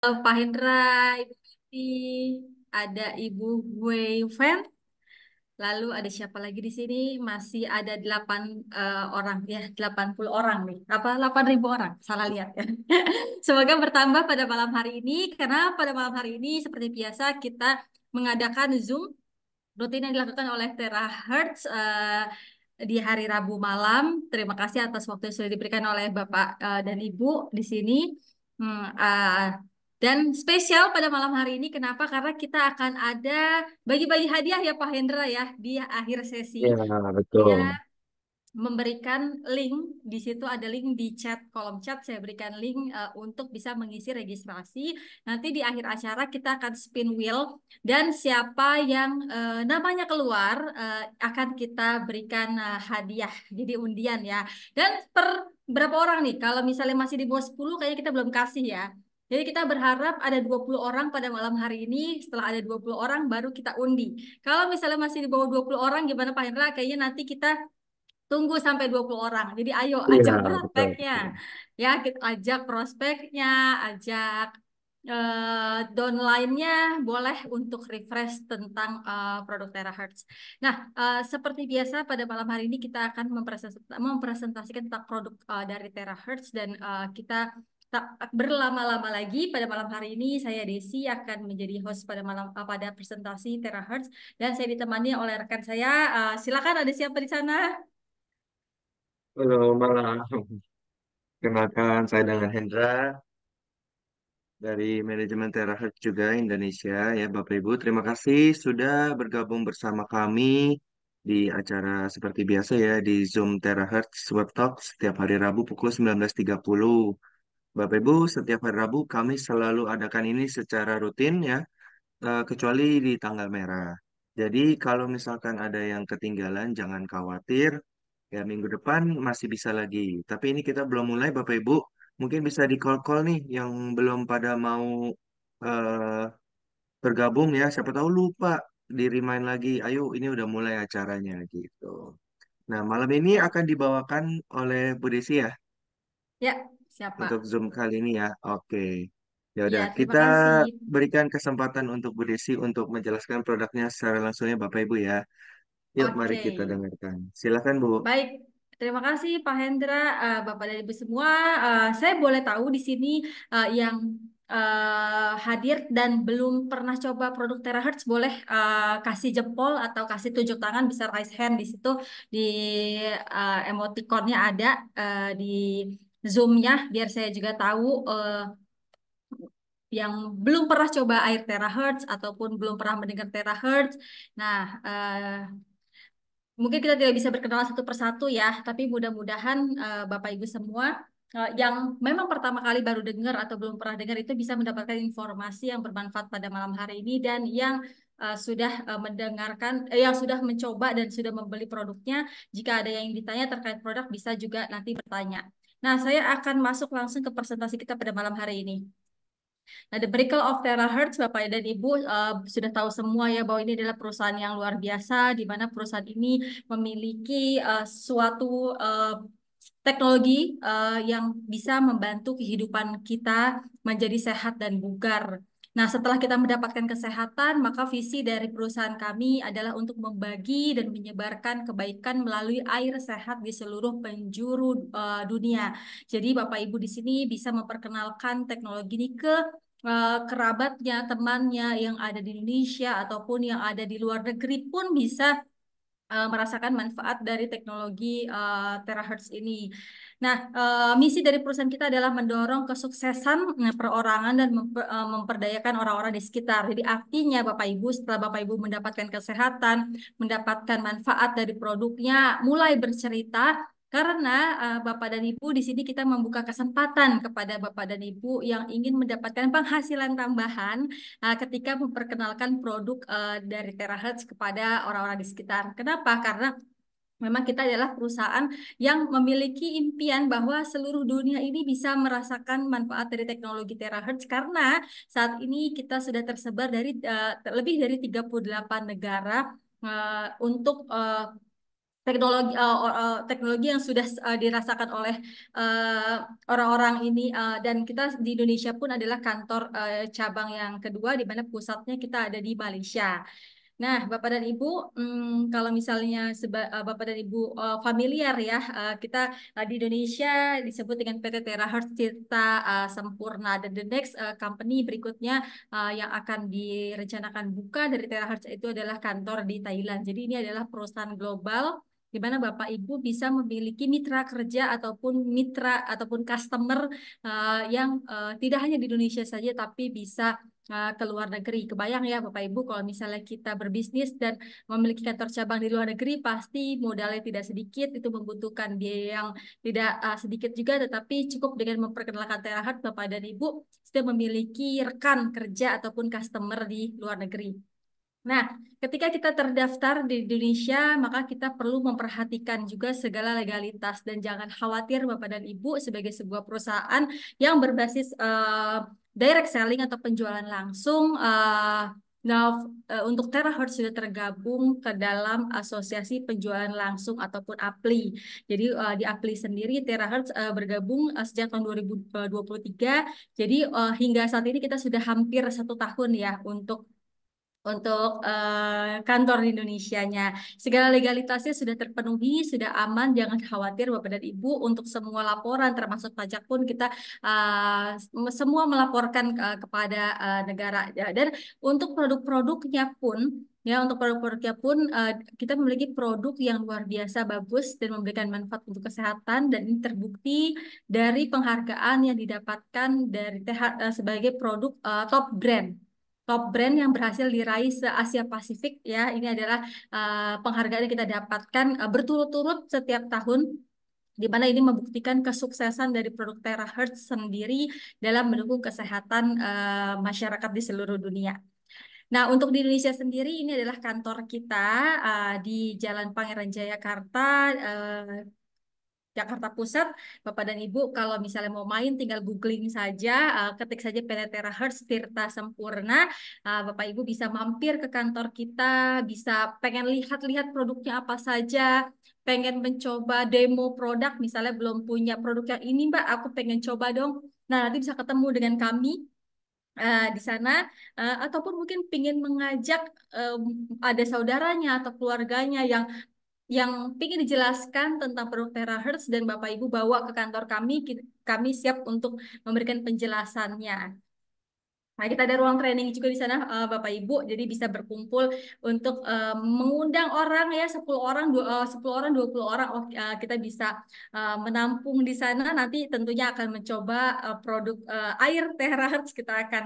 Pak eh, Hendra, Ibu Titi, ada Ibu Wei Fen, lalu ada siapa lagi di sini? Masih ada delapan uh, orang ya, delapan puluh orang nih. Apa delapan ribu orang? Salah lihat ya. Semoga bertambah pada malam hari ini karena pada malam hari ini seperti biasa kita mengadakan Zoom rutin yang dilakukan oleh Terahertz uh, eh, di hari Rabu malam. Terima kasih atas waktu yang sudah diberikan oleh Bapak uh, dan Ibu di sini. Hmm, uh, dan spesial pada malam hari ini kenapa? Karena kita akan ada bagi-bagi hadiah ya Pak Hendra ya di akhir sesi. Iya, betul. Ya, memberikan link di situ ada link di chat kolom chat saya berikan link uh, untuk bisa mengisi registrasi nanti di akhir acara kita akan spin wheel dan siapa yang uh, namanya keluar uh, akan kita berikan uh, hadiah jadi undian ya dan per berapa orang nih kalau misalnya masih di bawah 10 kayaknya kita belum kasih ya jadi kita berharap ada 20 orang pada malam hari ini, setelah ada 20 orang baru kita undi. Kalau misalnya masih di bawah 20 orang gimana Pak Hendra? Kayaknya nanti kita tunggu sampai 20 orang. Jadi ayo iya, ajak ya, prospeknya. Betul. Ya, kita ajak prospeknya, ajak uh, downline-nya boleh untuk refresh tentang uh, produk terahertz. Nah, uh, seperti biasa pada malam hari ini kita akan mempresentasikan tentang produk uh, dari terahertz dan uh, kita tak berlama-lama lagi pada malam hari ini saya Desi akan menjadi host pada malam eh, pada presentasi Terahertz dan saya ditemani oleh rekan saya. Uh, silakan ada siapa di sana? Halo malam. Kenalkan saya dengan Hendra dari manajemen Terahertz juga Indonesia ya Bapak Ibu. Terima kasih sudah bergabung bersama kami di acara seperti biasa ya di Zoom Terahertz Web Talk setiap hari Rabu pukul 19.30 Bapak Ibu, setiap hari Rabu kami selalu adakan ini secara rutin ya, eh, kecuali di tanggal merah. Jadi kalau misalkan ada yang ketinggalan jangan khawatir, ya minggu depan masih bisa lagi. Tapi ini kita belum mulai Bapak Ibu, mungkin bisa di call-call nih yang belum pada mau uh, bergabung ya, siapa tahu lupa di remind lagi, ayo ini udah mulai acaranya gitu. Nah, malam ini akan dibawakan oleh Bu Desi ya? Ya, Siap, Untuk Zoom kali ini ya. Oke. Ya udah, iya, kita kasih. berikan kesempatan untuk Bu Desi untuk menjelaskan produknya secara langsungnya Bapak Ibu ya. Yuk, okay. mari kita dengarkan. Silakan Bu. Baik, Terima kasih Pak Hendra, uh, Bapak dan Ibu semua. Uh, saya boleh tahu di sini uh, yang uh, hadir dan belum pernah coba produk terahertz boleh uh, kasih jempol atau kasih tunjuk tangan bisa raise hand di situ di uh, emotikonnya ada uh, di Zoom-nya biar saya juga tahu uh, yang belum pernah coba air terahertz ataupun belum pernah mendengar terahertz. Nah, uh, mungkin kita tidak bisa berkenalan satu persatu ya, tapi mudah-mudahan uh, Bapak Ibu semua uh, yang memang pertama kali baru dengar atau belum pernah dengar itu bisa mendapatkan informasi yang bermanfaat pada malam hari ini dan yang uh, sudah uh, mendengarkan, eh, yang sudah mencoba dan sudah membeli produknya. Jika ada yang ditanya terkait produk, bisa juga nanti bertanya. Nah, saya akan masuk langsung ke presentasi kita pada malam hari ini. Nah, The Miracle of Terahertz, Bapak dan Ibu uh, sudah tahu semua ya bahwa ini adalah perusahaan yang luar biasa, di mana perusahaan ini memiliki uh, suatu uh, teknologi uh, yang bisa membantu kehidupan kita menjadi sehat dan bugar. Nah, setelah kita mendapatkan kesehatan, maka visi dari perusahaan kami adalah untuk membagi dan menyebarkan kebaikan melalui air sehat di seluruh penjuru uh, dunia. Jadi, Bapak Ibu di sini bisa memperkenalkan teknologi ini ke uh, kerabatnya, temannya yang ada di Indonesia ataupun yang ada di luar negeri pun bisa uh, merasakan manfaat dari teknologi uh, terahertz ini. Nah, eh, misi dari perusahaan kita adalah mendorong kesuksesan eh, perorangan dan eh, memperdayakan orang-orang di sekitar. Jadi artinya Bapak Ibu setelah Bapak Ibu mendapatkan kesehatan, mendapatkan manfaat dari produknya, mulai bercerita karena Bapak dan Ibu di sini kita membuka kesempatan kepada Bapak dan Ibu yang ingin mendapatkan penghasilan tambahan ketika memperkenalkan produk dari TeraHertz kepada orang-orang di sekitar. Kenapa? Karena Memang kita adalah perusahaan yang memiliki impian bahwa seluruh dunia ini bisa merasakan manfaat dari teknologi terahertz karena saat ini kita sudah tersebar dari uh, lebih dari 38 negara uh, untuk uh, teknologi uh, uh, teknologi yang sudah uh, dirasakan oleh orang-orang uh, ini uh, dan kita di Indonesia pun adalah kantor uh, cabang yang kedua di mana pusatnya kita ada di Malaysia. Nah, Bapak dan Ibu, hmm, kalau misalnya seba, eh, Bapak dan Ibu uh, familiar ya, uh, kita uh, di Indonesia disebut dengan PT Terahertz Tirta uh, Sempurna. Dan the next uh, company berikutnya uh, yang akan direncanakan buka dari Terahertz itu adalah kantor di Thailand. Jadi ini adalah perusahaan global di mana Bapak Ibu bisa memiliki mitra kerja ataupun mitra ataupun customer uh, yang uh, tidak hanya di Indonesia saja tapi bisa Eh, ke luar negeri. Kebayang ya Bapak Ibu kalau misalnya kita berbisnis dan memiliki kantor cabang di luar negeri pasti modalnya tidak sedikit itu membutuhkan biaya yang tidak uh, sedikit juga tetapi cukup dengan memperkenalkan Terahat Bapak dan Ibu sudah memiliki rekan kerja ataupun customer di luar negeri. Nah, ketika kita terdaftar di Indonesia, maka kita perlu memperhatikan juga segala legalitas dan jangan khawatir Bapak dan Ibu sebagai sebuah perusahaan yang berbasis uh, direct selling atau penjualan langsung uh, Nah, eh, untuk Terahertz sudah tergabung ke dalam asosiasi penjualan langsung ataupun APLI. Jadi di APLI sendiri Terahertz bergabung sejak tahun 2023. Jadi hingga saat ini kita sudah hampir satu tahun ya untuk untuk uh, kantor di Indonesia-nya Segala legalitasnya sudah terpenuhi, sudah aman, jangan khawatir Bapak dan Ibu untuk semua laporan termasuk pajak pun kita uh, semua melaporkan uh, kepada uh, negara ya, dan untuk produk-produknya pun Ya, untuk produk-produknya pun uh, kita memiliki produk yang luar biasa bagus dan memberikan manfaat untuk kesehatan dan ini terbukti dari penghargaan yang didapatkan dari TH, uh, sebagai produk uh, top brand top brand yang berhasil diraih se-Asia Pasifik ya. Ini adalah uh, penghargaan yang kita dapatkan uh, berturut-turut setiap tahun di mana ini membuktikan kesuksesan dari produk TeraHertz sendiri dalam mendukung kesehatan uh, masyarakat di seluruh dunia. Nah, untuk di Indonesia sendiri ini adalah kantor kita uh, di Jalan Pangeran Jayakarta uh, Jakarta Pusat, Bapak dan Ibu kalau misalnya mau main tinggal googling saja, eh, ketik saja Penetera Hertz Tirta Sempurna. Eh, Bapak Ibu bisa mampir ke kantor kita, bisa pengen lihat-lihat produknya apa saja, pengen mencoba demo produk, misalnya belum punya produk yang ini Mbak, aku pengen coba dong. Nah nanti bisa ketemu dengan kami uh, di sana uh, ataupun mungkin pingin mengajak um, ada saudaranya atau keluarganya yang yang ingin dijelaskan tentang produk terahertz dan Bapak Ibu bawa ke kantor kami, kami siap untuk memberikan penjelasannya. Nah, kita ada ruang training juga di sana eh, Bapak Ibu, jadi bisa berkumpul untuk eh, mengundang orang ya 10 eh, orang, dua 10 orang, 20 orang kita bisa menampung di sana nanti tentunya akan mencoba produk air teh kita akan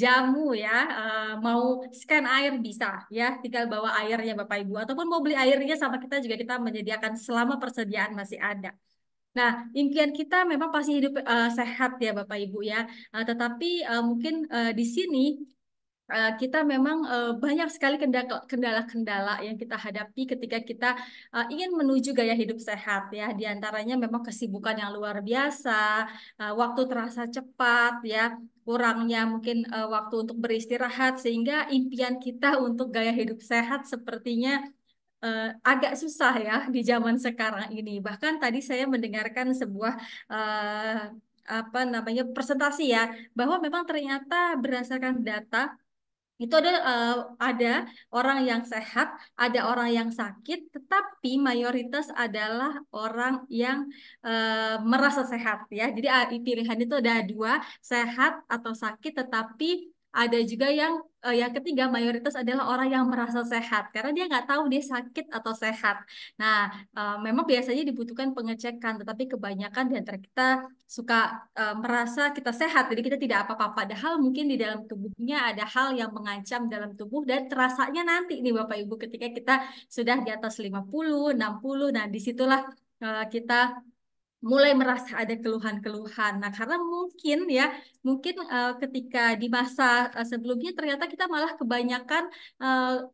jamu ya, mau scan air bisa ya, tinggal bawa airnya Bapak Ibu ataupun mau beli airnya sama kita juga kita menyediakan selama persediaan masih ada. Nah, impian kita memang pasti hidup uh, sehat ya Bapak Ibu ya. Uh, tetapi uh, mungkin uh, di sini kita memang banyak sekali kendala-kendala yang kita hadapi ketika kita ingin menuju gaya hidup sehat ya. Di antaranya memang kesibukan yang luar biasa, waktu terasa cepat ya, kurangnya mungkin waktu untuk beristirahat sehingga impian kita untuk gaya hidup sehat sepertinya uh, agak susah ya di zaman sekarang ini. Bahkan tadi saya mendengarkan sebuah uh, apa namanya presentasi ya bahwa memang ternyata berdasarkan data itu ada uh, ada orang yang sehat, ada orang yang sakit, tetapi mayoritas adalah orang yang uh, merasa sehat ya. Jadi pilihan itu ada dua, sehat atau sakit, tetapi ada juga yang uh, yang ketiga mayoritas adalah orang yang merasa sehat karena dia nggak tahu dia sakit atau sehat. Nah, uh, memang biasanya dibutuhkan pengecekan, tetapi kebanyakan di antara kita suka uh, merasa kita sehat, jadi kita tidak apa-apa. Padahal mungkin di dalam tubuhnya ada hal yang mengancam dalam tubuh dan terasanya nanti nih Bapak Ibu ketika kita sudah di atas 50, 60. Nah, disitulah uh, kita mulai merasa ada keluhan-keluhan. Nah, karena mungkin ya, mungkin uh, ketika di masa uh, sebelumnya ternyata kita malah kebanyakan uh,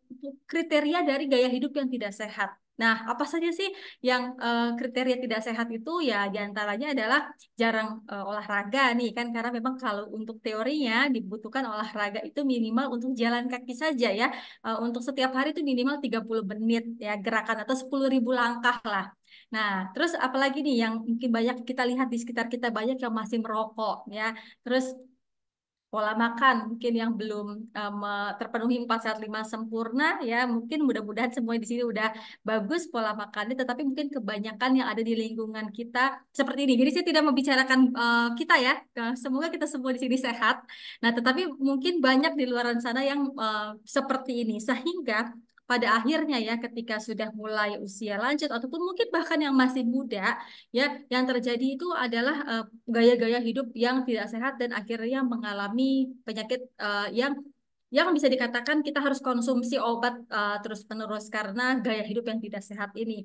kriteria dari gaya hidup yang tidak sehat. Nah, apa saja sih yang uh, kriteria tidak sehat itu? Ya, diantaranya adalah jarang uh, olahraga nih kan, karena memang kalau untuk teorinya dibutuhkan olahraga itu minimal untuk jalan kaki saja ya. Uh, untuk setiap hari itu minimal 30 menit ya, gerakan atau 10.000 langkah lah. Nah, terus apalagi nih yang mungkin banyak kita lihat di sekitar kita banyak yang masih merokok ya. Terus pola makan mungkin yang belum um, terpenuhi 4 sehat 5 sempurna ya mungkin mudah-mudahan semua di sini udah bagus pola makannya tetapi mungkin kebanyakan yang ada di lingkungan kita seperti ini jadi saya tidak membicarakan uh, kita ya eh, semoga kita semua di sini sehat nah tetapi mungkin banyak di luar sana yang uh, seperti ini sehingga pada akhirnya ya ketika sudah mulai usia lanjut ataupun mungkin bahkan yang masih muda ya yang terjadi itu adalah eh, gaya-gaya uh, hidup yang tidak sehat dan akhirnya mengalami penyakit uh, yang yang bisa dikatakan kita harus konsumsi obat uh, terus-menerus karena gaya hidup yang tidak sehat ini.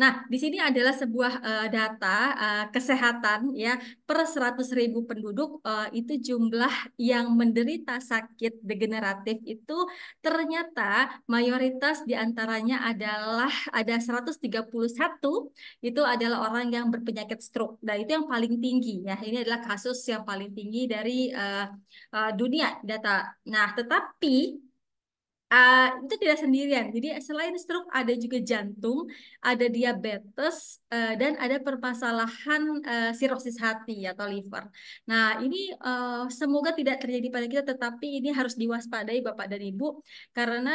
Nah, di sini adalah sebuah uh, data uh, kesehatan ya per 100.000 penduduk uh, itu jumlah yang menderita sakit degeneratif itu ternyata mayoritas diantaranya adalah ada 131 itu adalah orang yang berpenyakit stroke. Nah, itu yang paling tinggi ya. Ini adalah kasus yang paling tinggi dari uh, uh, dunia data. Nah, tetapi uh, itu tidak sendirian. Jadi selain stroke ada juga jantung, ada diabetes uh, dan ada permasalahan uh, sirosis hati atau liver. Nah, ini uh, semoga tidak terjadi pada kita tetapi ini harus diwaspadai Bapak dan Ibu karena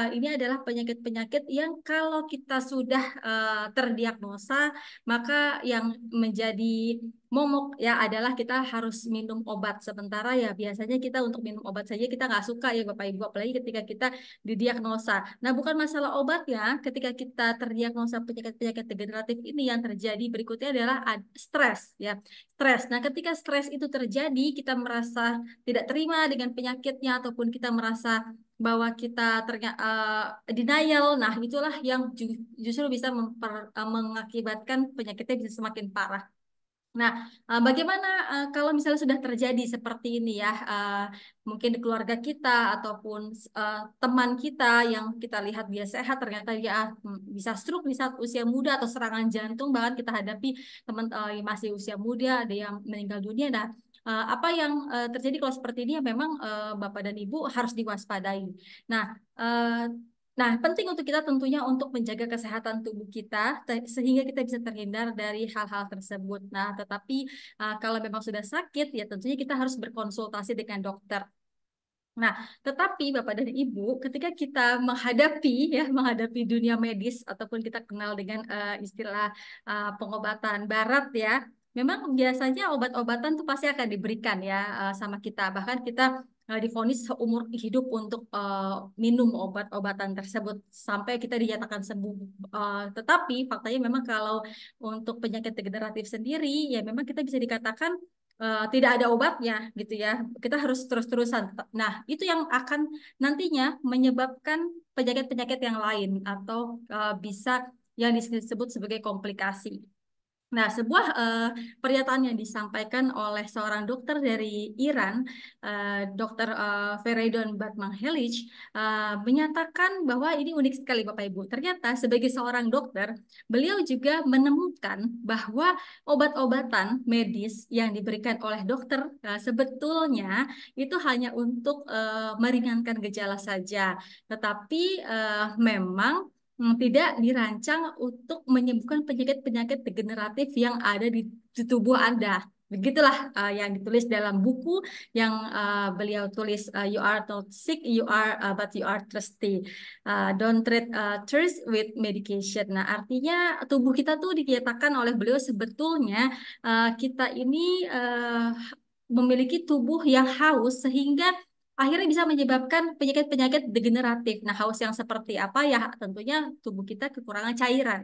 uh, ini adalah penyakit-penyakit yang kalau kita sudah uh, terdiagnosa maka yang menjadi momok ya adalah kita harus minum obat sementara ya biasanya kita untuk minum obat saja kita nggak suka ya Bapak Ibu apalagi ketika kita didiagnosa. Nah bukan masalah obat ya ketika kita terdiagnosa penyakit-penyakit degeneratif ini yang terjadi berikutnya adalah stres ya stres. Nah ketika stres itu terjadi kita merasa tidak terima dengan penyakitnya ataupun kita merasa bahwa kita ternyata uh, eh, denial. Nah, itulah yang justru bisa memper, uh, mengakibatkan penyakitnya bisa semakin parah. Nah, eh, bagaimana eh, kalau misalnya sudah terjadi seperti ini ya, eh, mungkin keluarga kita ataupun teman kita yang kita lihat dia sehat, ternyata dia ah, hmm, bisa stroke di saat usia muda atau serangan jantung bahkan kita hadapi teman yang masih usia muda, ada yang meninggal dunia. Nah, apa yang terjadi kalau seperti ini ya memang Bapak dan Ibu harus diwaspadai. Nah, Nah, penting untuk kita tentunya untuk menjaga kesehatan tubuh kita sehingga kita bisa terhindar dari hal-hal tersebut. Nah, tetapi uh, kalau memang sudah sakit ya tentunya kita harus berkonsultasi dengan dokter. Nah, tetapi Bapak dan Ibu, ketika kita menghadapi ya menghadapi dunia medis ataupun kita kenal dengan uh, istilah uh, pengobatan barat ya, memang biasanya obat-obatan itu pasti akan diberikan ya uh, sama kita. Bahkan kita Nah, difonis seumur hidup untuk uh, minum obat-obatan tersebut sampai kita dinyatakan sembuh. Uh, tetapi faktanya memang kalau untuk penyakit degeneratif sendiri ya memang kita bisa dikatakan uh, tidak ada obatnya gitu ya. Kita harus terus-terusan. Nah, itu yang akan nantinya menyebabkan penyakit-penyakit yang lain atau uh, bisa yang disebut sebagai komplikasi. Nah, sebuah uh, pernyataan yang disampaikan oleh seorang dokter dari Iran, uh, eh, Dr. Uh, eh, Feridun Helich, uh, menyatakan bahwa ini unik sekali Bapak Ibu. Ternyata sebagai seorang dokter, beliau juga menemukan bahwa obat-obatan medis yang diberikan oleh dokter uh, sebetulnya itu hanya untuk uh, meringankan gejala saja. Tetapi uh, memang Hmm, tidak dirancang untuk menyembuhkan penyakit-penyakit degeneratif yang ada di, tubuh Anda. Begitulah uh, yang ditulis dalam buku yang uh, beliau tulis uh, You are not sick, you are uh, but you are thirsty. Uh, don't treat uh, thirst with medication. Nah, artinya tubuh kita tuh dinyatakan oleh beliau sebetulnya uh, kita ini uh, memiliki tubuh yang haus sehingga akhirnya bisa menyebabkan penyakit-penyakit degeneratif. Nah, haus yang seperti apa ya? Tentunya tubuh kita kekurangan cairan.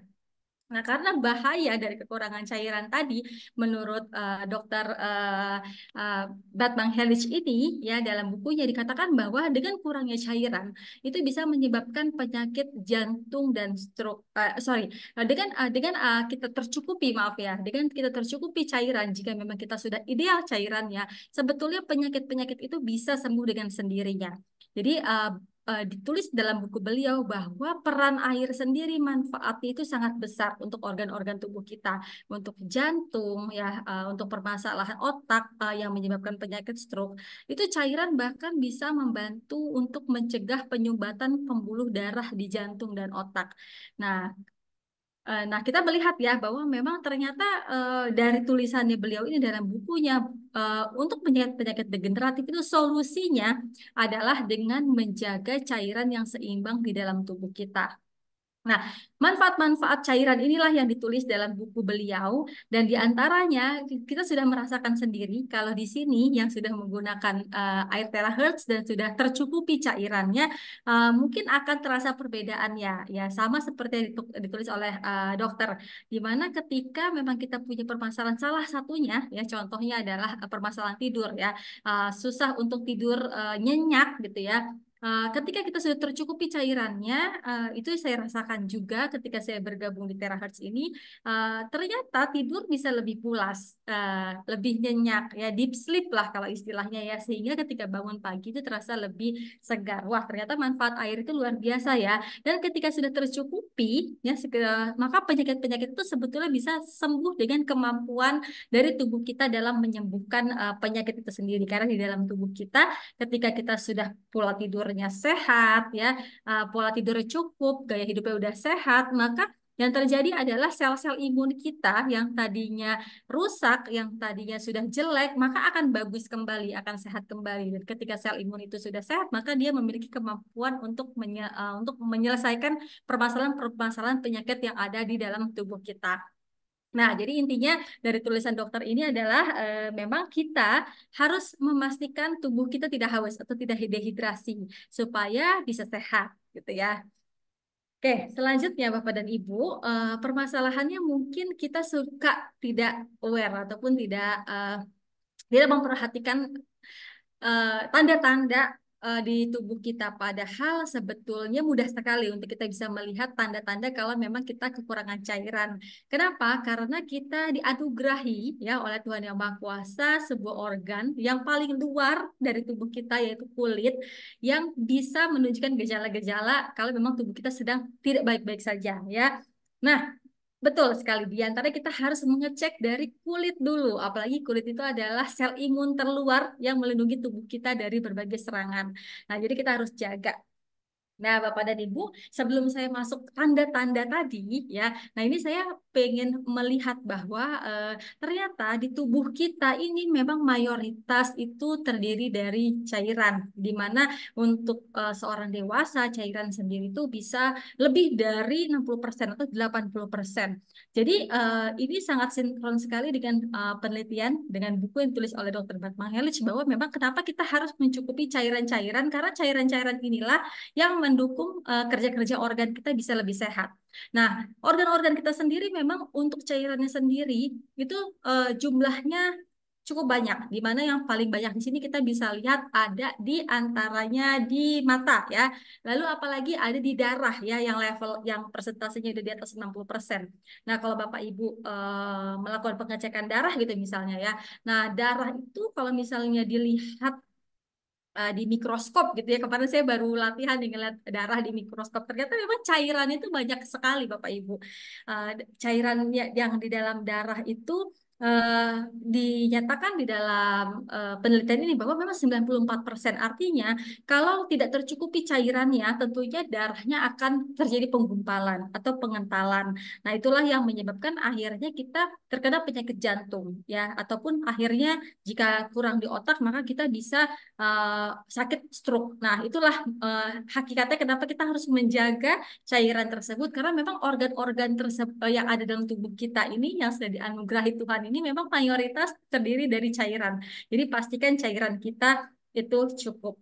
Nah, karena bahaya dari kekurangan cairan tadi, menurut uh, dokter uh, eh, uh, eh, Batman Helich ini, ya dalam bukunya dikatakan bahwa dengan kurangnya cairan itu bisa menyebabkan penyakit jantung dan stroke. Uh, sorry, dengan uh, dengan uh, kita tercukupi maaf ya, dengan kita tercukupi cairan jika memang kita sudah ideal cairannya, sebetulnya penyakit-penyakit itu bisa sembuh dengan sendirinya. Jadi uh, uh, ditulis dalam buku beliau bahwa peran air sendiri manfaatnya itu sangat besar untuk organ-organ tubuh kita, untuk jantung ya, uh, untuk permasalahan otak uh, yang menyebabkan penyakit stroke. Itu cairan bahkan bisa membantu untuk mencegah penyumbatan pembuluh darah di jantung dan otak. Nah, Eh, nah, kita melihat ya bahwa memang ternyata uh, dari tulisannya beliau ini dalam bukunya uh, untuk penyakit-penyakit degeneratif itu solusinya adalah dengan menjaga cairan yang seimbang di dalam tubuh kita. Nah, manfaat-manfaat cairan inilah yang ditulis dalam buku beliau dan diantaranya kita sudah merasakan sendiri kalau di sini yang sudah menggunakan uh, air terahertz dan sudah tercukupi cairannya uh, mungkin akan terasa perbedaannya ya sama seperti yang ditulis oleh uh, dokter di mana ketika memang kita punya permasalahan salah satunya ya contohnya adalah permasalahan tidur ya uh, susah untuk tidur uh, nyenyak gitu ya Eh, ketika kita sudah tercukupi cairannya, uh, itu saya rasakan juga ketika saya bergabung di Terahertz ini, uh, ternyata tidur bisa lebih pulas, uh, lebih nyenyak, ya deep sleep lah kalau istilahnya ya, sehingga ketika bangun pagi itu terasa lebih segar. Wah ternyata manfaat air itu luar biasa ya. Dan ketika sudah tercukupi, ya segera, maka penyakit-penyakit itu sebetulnya bisa sembuh dengan kemampuan dari tubuh kita dalam menyembuhkan uh, penyakit itu sendiri. Karena di dalam tubuh kita, ketika kita sudah pola tidur tidurnya sehat, ya eh, pola tidur cukup, gaya hidupnya udah sehat, maka yang terjadi adalah sel-sel imun kita yang tadinya rusak, yang tadinya sudah jelek, maka akan bagus kembali, akan sehat kembali. Dan ketika sel imun itu sudah sehat, maka dia memiliki kemampuan untuk menye eh, untuk menyelesaikan permasalahan-permasalahan penyakit yang ada di dalam tubuh kita. Nah, jadi intinya dari tulisan dokter ini adalah e, memang kita harus memastikan tubuh kita tidak haus atau tidak dehidrasi supaya bisa sehat gitu ya. Oke, selanjutnya Bapak dan Ibu, e, permasalahannya mungkin kita suka tidak aware ataupun tidak e, tidak memperhatikan tanda-tanda uh, di tubuh kita. Padahal sebetulnya mudah sekali untuk kita bisa melihat tanda-tanda kalau memang kita kekurangan cairan. Kenapa? Karena kita dianugerahi ya oleh Tuhan Yang Maha Kuasa sebuah organ yang paling luar dari tubuh kita yaitu kulit yang bisa menunjukkan gejala-gejala kalau memang tubuh kita sedang tidak baik-baik saja ya. Nah, Betul sekali, di antara kita harus mengecek dari kulit dulu. Apalagi kulit itu adalah sel imun terluar yang melindungi tubuh kita dari berbagai serangan. Nah, jadi kita harus jaga. Nah, Bapak dan Ibu, sebelum saya masuk tanda-tanda tadi, ya, nah ini saya pengen melihat bahwa uh, ternyata di tubuh kita ini memang mayoritas itu terdiri dari cairan, di mana untuk uh, seorang dewasa cairan sendiri itu bisa lebih dari 60% atau 80%. Jadi uh, ini sangat sinkron sekali dengan uh, penelitian dengan buku yang ditulis oleh Dr. Batman Helich bahwa memang kenapa kita harus mencukupi cairan-cairan karena cairan-cairan inilah yang mendukung kerja-kerja uh, kerja -kerja organ kita bisa lebih sehat. Nah, organ-organ kita sendiri memang untuk cairannya sendiri itu uh, jumlahnya cukup banyak. Di mana yang paling banyak di sini kita bisa lihat ada di antaranya di mata ya. Lalu apalagi ada di darah ya yang level yang persentasenya udah di atas 60%. Nah, kalau Bapak Ibu eh, melakukan pengecekan darah gitu misalnya ya. Nah, darah itu kalau misalnya dilihat uh, di mikroskop gitu ya. Kemarin saya baru latihan dengan ngeliat darah di mikroskop. Ternyata memang cairan itu banyak sekali Bapak Ibu. Uh, cairan ya, yang di dalam darah itu Eh, dinyatakan di dalam eh, penelitian ini bahwa memang 94% artinya kalau tidak tercukupi cairannya tentunya darahnya akan terjadi penggumpalan atau pengentalan. Nah, itulah yang menyebabkan akhirnya kita terkena penyakit jantung ya ataupun akhirnya jika kurang di otak maka kita bisa uh, sakit stroke. Nah, itulah uh, hakikatnya kenapa kita harus menjaga cairan tersebut karena memang organ-organ tersebut yang ada dalam tubuh kita ini yang sudah dianugerahi Tuhan ini memang mayoritas terdiri dari cairan. Jadi pastikan cairan kita itu cukup.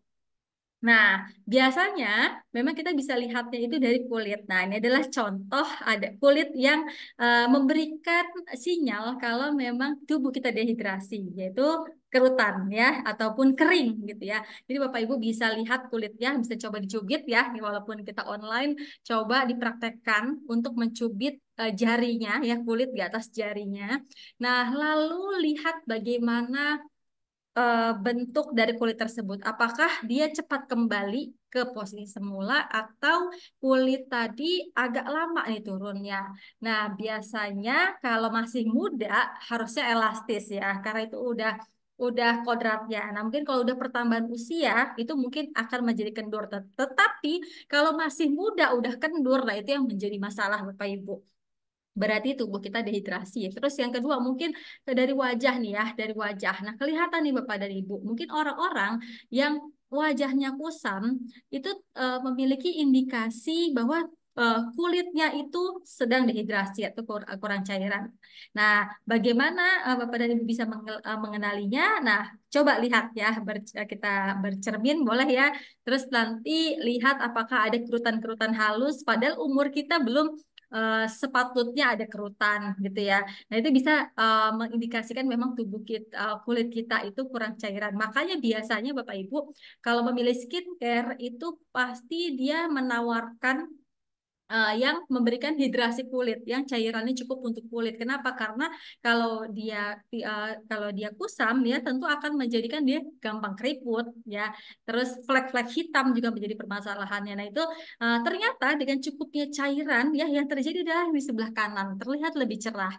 Nah, biasanya memang kita bisa lihatnya itu dari kulit. Nah, ini adalah contoh ada kulit yang uh, memberikan sinyal kalau memang tubuh kita dehidrasi, yaitu kerutan ya ataupun kering gitu ya. Jadi Bapak Ibu bisa lihat kulitnya bisa coba dicubit ya walaupun kita online coba dipraktekkan untuk mencubit uh, jarinya ya kulit di atas jarinya. Nah, lalu lihat bagaimana uh, bentuk dari kulit tersebut. Apakah dia cepat kembali ke posisi semula atau kulit tadi agak lama nih turunnya. Nah, biasanya kalau masih muda harusnya elastis ya karena itu udah udah kodratnya. Nah, mungkin kalau udah pertambahan usia itu mungkin akan menjadi kendur. Tetapi kalau masih muda udah kendur, nah itu yang menjadi masalah Bapak Ibu. Berarti tubuh kita dehidrasi ya. Terus yang kedua mungkin dari wajah nih ya, dari wajah. Nah, kelihatan nih Bapak dan Ibu, mungkin orang-orang yang wajahnya kusam itu e, memiliki indikasi bahwa Eh, kulitnya itu sedang dehidrasi atau kur kurang cairan. Nah, bagaimana uh, Bapak dan Ibu bisa meng uh, eh, mengenalinya? Nah, coba lihat ya, ber kita bercermin boleh ya. Terus nanti lihat apakah ada kerutan-kerutan halus padahal umur kita belum sepatutnya ada kerutan gitu ya. Nah itu bisa uh, mengindikasikan memang tubuh kita uh, kulit kita itu kurang cairan. Makanya biasanya Bapak Ibu kalau memilih skincare itu pasti dia menawarkan uh, yang memberikan hidrasi kulit yang cairannya cukup untuk kulit. Kenapa? Karena kalau dia uh, kalau dia kusam ya tentu akan menjadikan dia gampang keriput ya. Terus flek-flek hitam juga menjadi permasalahannya. Nah, itu uh, ternyata dengan cukupnya cairan ya yang terjadi adalah di sebelah kanan terlihat lebih cerah.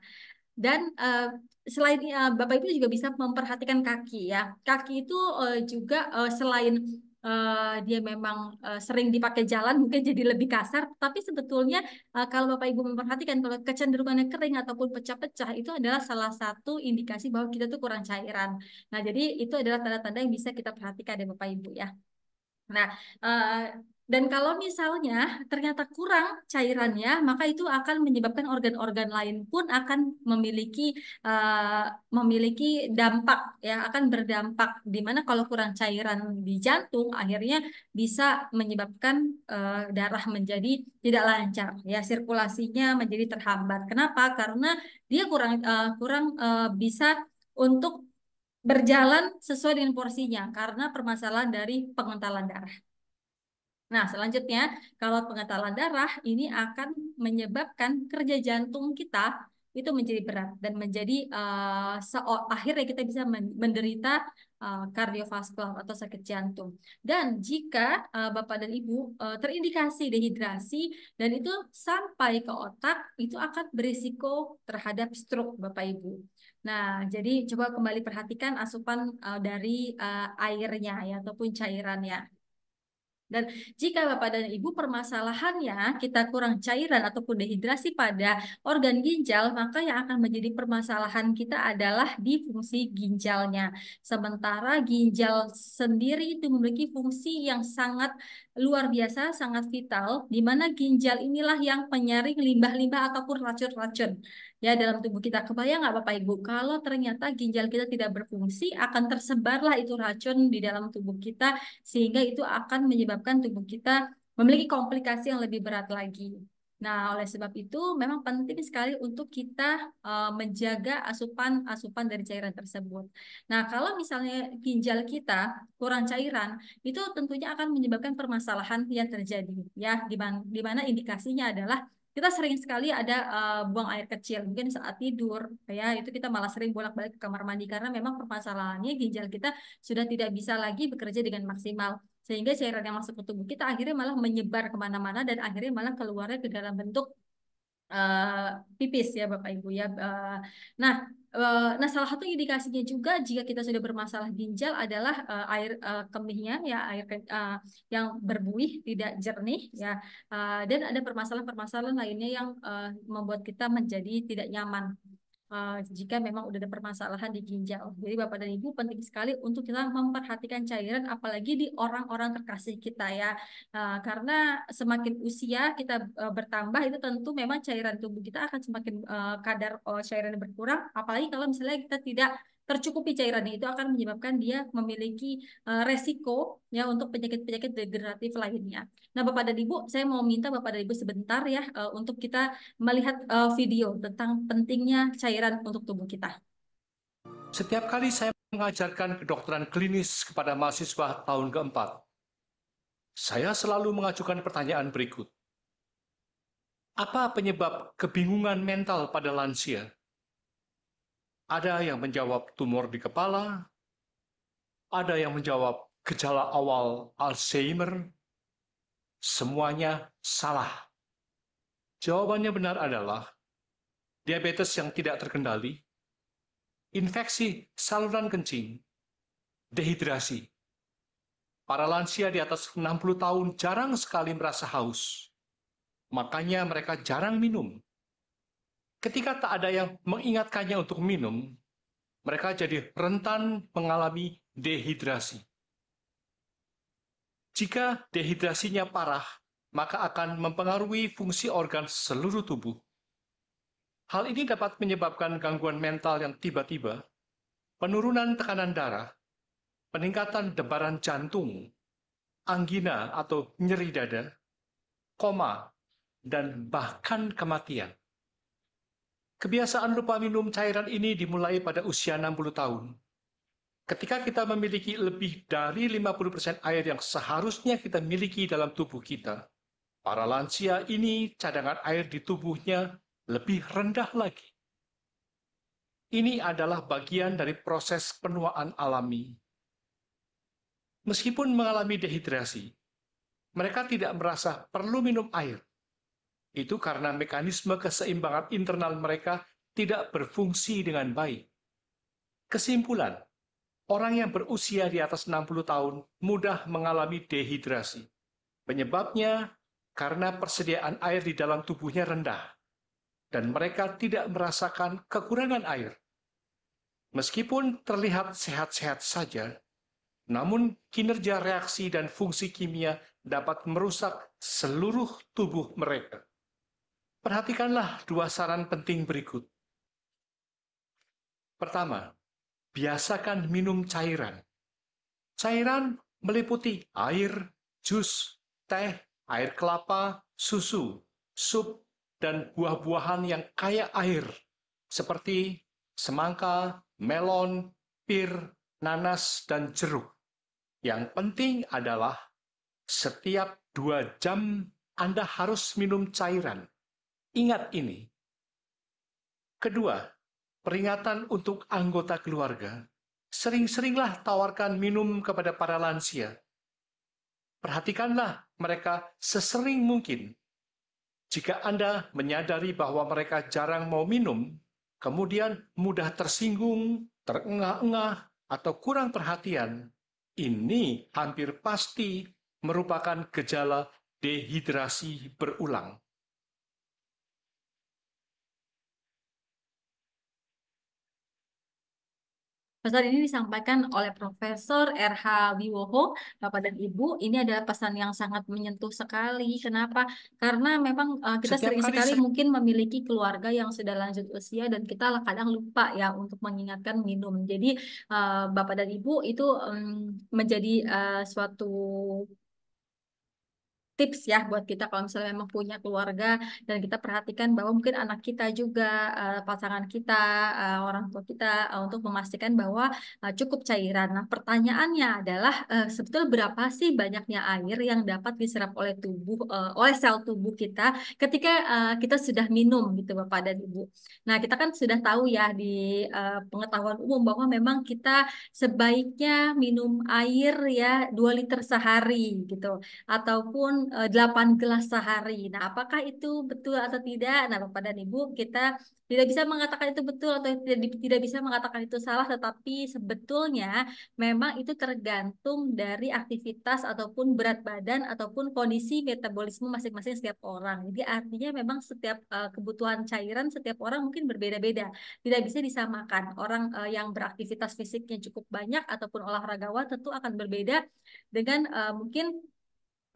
Dan uh, selain uh, Bapak Ibu juga bisa memperhatikan kaki ya. Kaki itu uh, juga uh, selain uh, dia memang uh, sering dipakai jalan mungkin jadi lebih kasar tapi sebetulnya uh, kalau Bapak Ibu memperhatikan kalau kecenderungannya kering ataupun pecah-pecah itu adalah salah satu indikasi bahwa kita tuh kurang cairan. Nah, jadi itu adalah tanda-tanda yang bisa kita perhatikan ya Bapak Ibu ya. Nah, dan kalau misalnya ternyata kurang cairannya, maka itu akan menyebabkan organ-organ lain pun akan memiliki uh, memiliki dampak ya, akan berdampak di mana kalau kurang cairan di jantung akhirnya bisa menyebabkan uh, darah menjadi tidak lancar ya, sirkulasinya menjadi terhambat. Kenapa? Karena dia kurang uh, kurang uh, bisa untuk berjalan sesuai dengan porsinya karena permasalahan dari pengentalan darah. Nah, selanjutnya kalau pengentalan darah ini akan menyebabkan kerja jantung kita itu menjadi berat dan menjadi uh, akhirnya kita bisa menderita uh, kardiovaskular atau sakit jantung. Dan jika uh, Bapak dan Ibu uh, terindikasi dehidrasi dan itu sampai ke otak, itu akan berisiko terhadap stroke Bapak Ibu. Nah, jadi coba kembali perhatikan asupan uh, dari uh, airnya ya ataupun cairannya. Dan jika Bapak dan Ibu permasalahannya kita kurang cairan ataupun dehidrasi pada organ ginjal, maka yang akan menjadi permasalahan kita adalah di fungsi ginjalnya. Sementara ginjal sendiri itu memiliki fungsi yang sangat luar biasa, sangat vital, di mana ginjal inilah yang penyaring limbah-limbah ataupun racun-racun ya dalam tubuh kita. Kebayang nggak Bapak Ibu? Kalau ternyata ginjal kita tidak berfungsi, akan tersebarlah itu racun di dalam tubuh kita sehingga itu akan menyebabkan tubuh kita memiliki komplikasi yang lebih berat lagi. Nah, oleh sebab itu memang penting sekali untuk kita uh, menjaga asupan-asupan dari cairan tersebut. Nah, kalau misalnya ginjal kita kurang cairan, itu tentunya akan menyebabkan permasalahan yang terjadi ya di mana indikasinya adalah kita sering sekali ada uh, buang air kecil mungkin saat tidur ya itu kita malah sering bolak-balik ke kamar mandi karena memang permasalahannya ginjal kita sudah tidak bisa lagi bekerja dengan maksimal sehingga cairan yang masuk ke tubuh kita akhirnya malah menyebar kemana-mana dan akhirnya malah keluarnya ke dalam bentuk Uh, pipis ya Bapak Ibu ya. Uh, nah, uh, nah salah satu indikasinya juga jika kita sudah bermasalah ginjal adalah uh, air uh, kemihnya ya air uh, yang berbuih tidak jernih ya uh, dan ada permasalahan-permasalahan lainnya yang uh, membuat kita menjadi tidak nyaman. Eh, jika memang udah ada permasalahan di ginjal. Jadi Bapak dan Ibu penting sekali untuk kita memperhatikan cairan apalagi di orang-orang terkasih kita ya. Eh, karena semakin usia kita eh, bertambah itu tentu memang cairan tubuh kita akan semakin kadar cairan berkurang apalagi kalau misalnya kita tidak tercukupi cairannya itu akan menyebabkan dia memiliki eh, resiko ya untuk penyakit-penyakit degeneratif lainnya. Nah, Bapak dan Ibu, saya mau minta Bapak dan Ibu sebentar ya eh, untuk kita melihat eh, video tentang pentingnya cairan untuk tubuh kita. Setiap kali saya mengajarkan kedokteran klinis kepada mahasiswa tahun keempat, saya selalu mengajukan pertanyaan berikut. Apa penyebab kebingungan mental pada lansia? Ada yang menjawab tumor di kepala, ada yang menjawab gejala awal Alzheimer. Semuanya salah. Jawabannya benar adalah diabetes yang tidak terkendali, infeksi saluran kencing, dehidrasi. Para lansia di atas 60 tahun jarang sekali merasa haus. Makanya mereka jarang minum. Ketika tak ada yang mengingatkannya untuk minum, mereka jadi rentan mengalami dehidrasi. Jika dehidrasinya parah, maka akan mempengaruhi fungsi organ seluruh tubuh. Hal ini dapat menyebabkan gangguan mental yang tiba-tiba, penurunan tekanan darah, peningkatan debaran jantung, angina atau nyeri dada, koma, dan bahkan kematian. Kebiasaan lupa minum cairan ini dimulai pada usia 60 tahun. Ketika kita memiliki lebih dari 50% air yang seharusnya kita miliki dalam tubuh kita, para lansia ini cadangan air di tubuhnya lebih rendah lagi. Ini adalah bagian dari proses penuaan alami. Meskipun mengalami dehidrasi, mereka tidak merasa perlu minum air itu karena mekanisme keseimbangan internal mereka tidak berfungsi dengan baik. Kesimpulan, orang yang berusia di atas 60 tahun mudah mengalami dehidrasi. Penyebabnya karena persediaan air di dalam tubuhnya rendah, dan mereka tidak merasakan kekurangan air. Meskipun terlihat sehat-sehat saja, namun kinerja reaksi dan fungsi kimia dapat merusak seluruh tubuh mereka. Perhatikanlah dua saran penting berikut. Pertama, biasakan minum cairan. Cairan meliputi air, jus, teh, air kelapa, susu, sup, dan buah-buahan yang kaya air, seperti semangka, melon, pir, nanas, dan jeruk. Yang penting adalah setiap dua jam Anda harus minum cairan. Ingat ini. Kedua, peringatan untuk anggota keluarga. Sering-seringlah tawarkan minum kepada para lansia. Perhatikanlah mereka sesering mungkin. Jika Anda menyadari bahwa mereka jarang mau minum, kemudian mudah tersinggung, terengah-engah, atau kurang perhatian, ini hampir pasti merupakan gejala dehidrasi berulang. Pesan ini disampaikan oleh Profesor R.H. Wiwoho, Bapak dan Ibu. Ini adalah pesan yang sangat menyentuh sekali. Kenapa? Karena memang uh, kita Setiap sering sekali se mungkin memiliki keluarga yang sudah lanjut usia dan kita kadang lupa ya untuk mengingatkan minum. Jadi uh, Bapak dan Ibu itu um, menjadi uh, suatu tips ya buat kita kalau misalnya memang punya keluarga dan kita perhatikan bahwa mungkin anak kita juga uh, pasangan kita uh, orang tua kita uh, untuk memastikan bahwa uh, cukup cairan. Nah pertanyaannya adalah uh, sebetulnya berapa sih banyaknya air yang dapat diserap oleh tubuh uh, oleh sel tubuh kita ketika uh, kita sudah minum gitu bapak dan ibu. Nah kita kan sudah tahu ya di uh, pengetahuan umum bahwa memang kita sebaiknya minum air ya dua liter sehari gitu ataupun Eh, delapan 8 gelas sehari. Nah, apakah itu betul atau tidak? Nah, Bapak dan Ibu, kita tidak bisa mengatakan itu betul atau tidak, tidak bisa mengatakan itu salah, tetapi sebetulnya memang itu tergantung dari aktivitas ataupun berat badan ataupun kondisi metabolisme masing-masing setiap orang. Jadi artinya memang setiap uh, kebutuhan cairan setiap orang mungkin berbeda-beda. Tidak bisa disamakan. Orang uh, yang beraktivitas fisiknya cukup banyak ataupun olahragawan tentu akan berbeda dengan uh, mungkin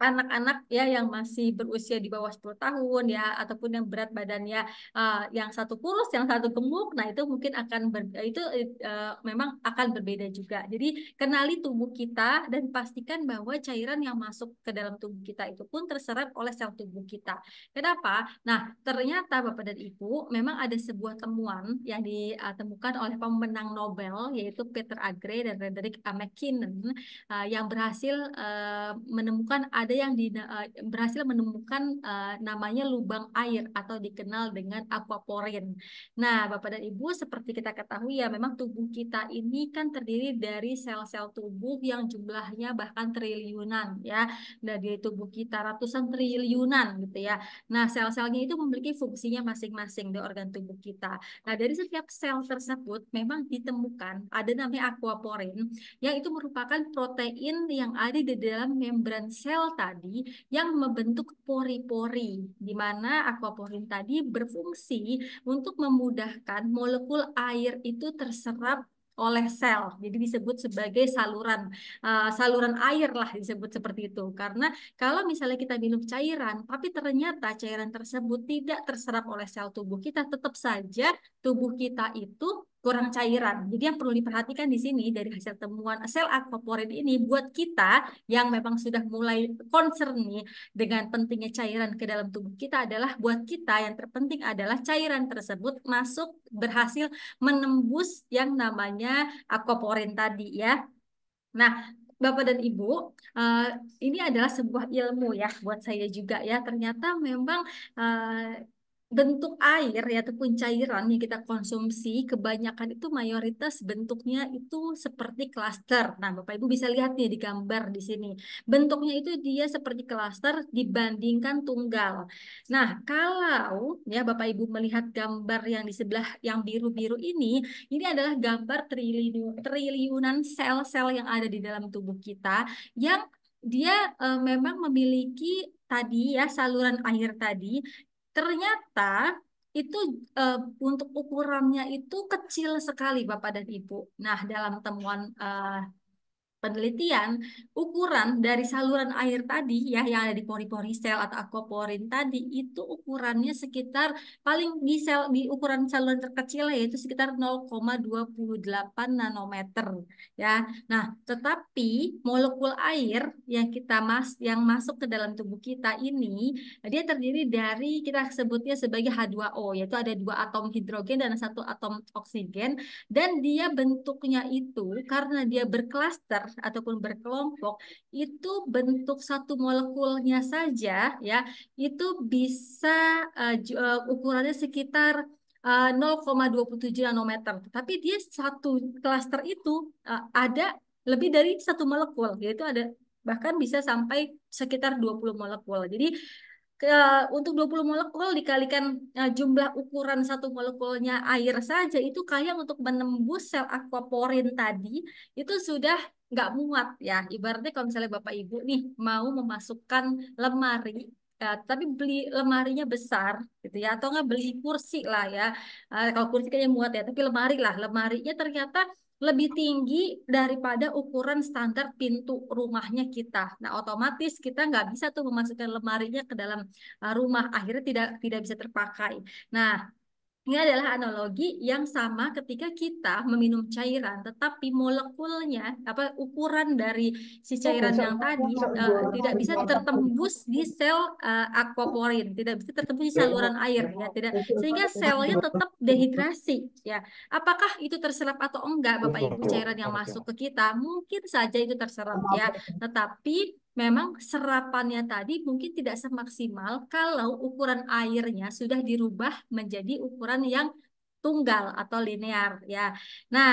anak-anak ya yang masih berusia di bawah 10 tahun ya ataupun yang berat badannya uh, eh, yang satu kurus yang satu gemuk nah itu mungkin akan ber, eh, itu uh, memang akan berbeda juga jadi kenali tubuh kita dan pastikan bahwa cairan yang masuk ke dalam tubuh kita itu pun terserap oleh sel tubuh kita kenapa nah ternyata bapak dan ibu memang ada sebuah temuan yang ditemukan oleh pemenang Nobel yaitu Peter Agre dan Frederick McKinnon uh, yang berhasil uh, menemukan ada ada yang di, uh, eh, berhasil menemukan uh, namanya lubang air atau dikenal dengan aquaporin. Nah, Bapak dan Ibu, seperti kita ketahui ya, memang tubuh kita ini kan terdiri dari sel-sel tubuh yang jumlahnya bahkan triliunan ya. Nah, dari tubuh kita ratusan triliunan gitu ya. Nah, sel-selnya itu memiliki fungsinya masing-masing di organ tubuh kita. Nah, dari setiap sel tersebut memang ditemukan ada namanya aquaporin yang itu merupakan protein yang ada di dalam membran sel tadi yang membentuk pori-pori, di mana aquaporin tadi berfungsi untuk memudahkan molekul air itu terserap oleh sel. Jadi disebut sebagai saluran uh, saluran air lah disebut seperti itu. Karena kalau misalnya kita minum cairan, tapi ternyata cairan tersebut tidak terserap oleh sel tubuh kita, tetap saja tubuh kita itu kurang cairan. Jadi yang perlu diperhatikan di sini dari hasil temuan sel aquaporin ini buat kita yang memang sudah mulai concern nih dengan pentingnya cairan ke dalam tubuh kita adalah buat kita yang terpenting adalah cairan tersebut masuk berhasil menembus yang namanya aquaporin tadi ya. Nah, Bapak dan Ibu, eh, ini adalah sebuah ilmu ya buat saya juga ya. Ternyata memang eh, bentuk air ya ataupun cairan yang kita konsumsi kebanyakan itu mayoritas bentuknya itu seperti klaster. Nah, Bapak Ibu bisa lihat nih di gambar di sini. Bentuknya itu dia seperti klaster dibandingkan tunggal. Nah, kalau ya Bapak Ibu melihat gambar yang di sebelah yang biru-biru ini, ini adalah gambar triliun, triliunan sel-sel yang ada di dalam tubuh kita yang dia e, memang memiliki tadi ya saluran air tadi ternyata itu e, untuk ukurannya itu kecil sekali Bapak dan Ibu. Nah, dalam temuan e, penelitian ukuran dari saluran air tadi ya yang ada di pori-pori sel atau aquaporin tadi itu ukurannya sekitar paling di sel di ukuran saluran terkecil yaitu sekitar 0,28 nanometer ya. Nah, tetapi molekul air yang kita mas yang masuk ke dalam tubuh kita ini dia terdiri dari kita sebutnya sebagai H2O yaitu ada dua atom hidrogen dan satu atom oksigen dan dia bentuknya itu karena dia berklaster ataupun berkelompok itu bentuk satu molekulnya saja ya itu bisa uh, ukurannya sekitar 0,27 eh, nanometer. Tapi dia satu klaster itu uh, ada lebih dari satu molekul, yaitu ada bahkan bisa sampai sekitar 20 molekul. Jadi untuk untuk 20 molekul dikalikan ya, jumlah ukuran satu molekulnya air saja itu kayak untuk menembus sel aquaporin tadi itu sudah nggak muat ya. Ibaratnya kalau misalnya Bapak Ibu nih mau memasukkan lemari ya, tapi beli lemarinya besar gitu ya atau nggak beli kursi lah ya uh, kalau kursi kayaknya muat ya tapi lemari lah lemarinya ternyata lebih tinggi daripada ukuran standar pintu rumahnya kita. Nah, otomatis kita nggak bisa tuh memasukkan lemarinya ke dalam eh, rumah, akhirnya tidak tidak bisa terpakai. Nah, ini adalah analogi yang sama ketika kita meminum cairan, tetapi molekulnya, apa ukuran dari si oh, cairan yang tadi uh, tidak bisa tertembus di sel uh, aquaporin, tidak bisa tertembus di saluran air, ya tidak, sehingga selnya tetap dehidrasi, ya. Apakah itu terserap atau enggak, Bapak Ibu cairan yang masuk ke kita? Mungkin saja itu terserap, ya. Tetapi memang serapannya tadi mungkin tidak semaksimal kalau ukuran airnya sudah dirubah menjadi ukuran yang tunggal atau linear ya. Nah,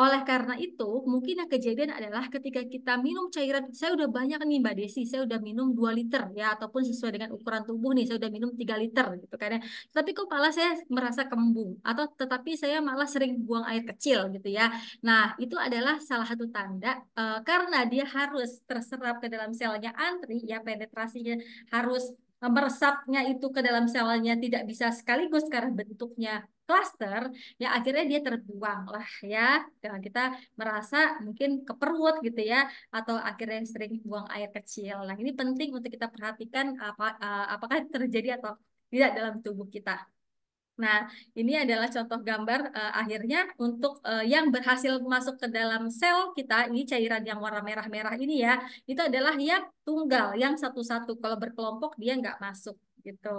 oleh karena itu mungkin yang kejadian adalah ketika kita minum cairan, saya udah banyak nih Mbak Desi, saya udah minum 2 liter ya ataupun sesuai dengan ukuran tubuh nih, saya udah minum 3 liter gitu kan ya. Tapi kok malah saya merasa kembung atau tetapi saya malah sering buang air kecil gitu ya. Nah, itu adalah salah satu tanda e, karena dia harus terserap ke dalam selnya antri ya penetrasinya harus eh, meresapnya itu ke dalam selnya tidak bisa sekaligus karena bentuknya Cluster ya akhirnya dia terbuang lah ya. karena ya, kita merasa mungkin keperut gitu ya, atau akhirnya sering buang air kecil. Nah ini penting untuk kita perhatikan apa, eh, apakah terjadi atau tidak dalam tubuh kita. Nah, ini adalah contoh gambar uh, akhirnya untuk uh, yang berhasil masuk ke dalam sel kita, ini cairan yang warna merah-merah ini ya, itu adalah yang tunggal, yang satu-satu. Kalau berkelompok dia nggak masuk gitu.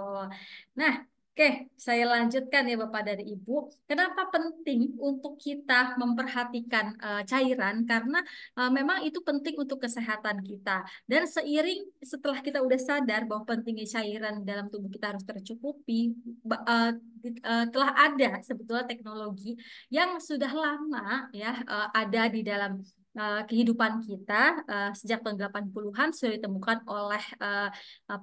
Nah, Oke, saya lanjutkan ya Bapak dan Ibu. Kenapa penting untuk kita memperhatikan uh, cairan? Karena uh, memang itu penting untuk kesehatan kita. Dan seiring setelah kita udah sadar bahwa pentingnya cairan dalam tubuh kita harus tercukupi, uh, telah ada sebetulnya teknologi yang sudah lama ya uh, ada di dalam Eh, kehidupan kita uh, sejak tahun 80-an sudah ditemukan oleh uh,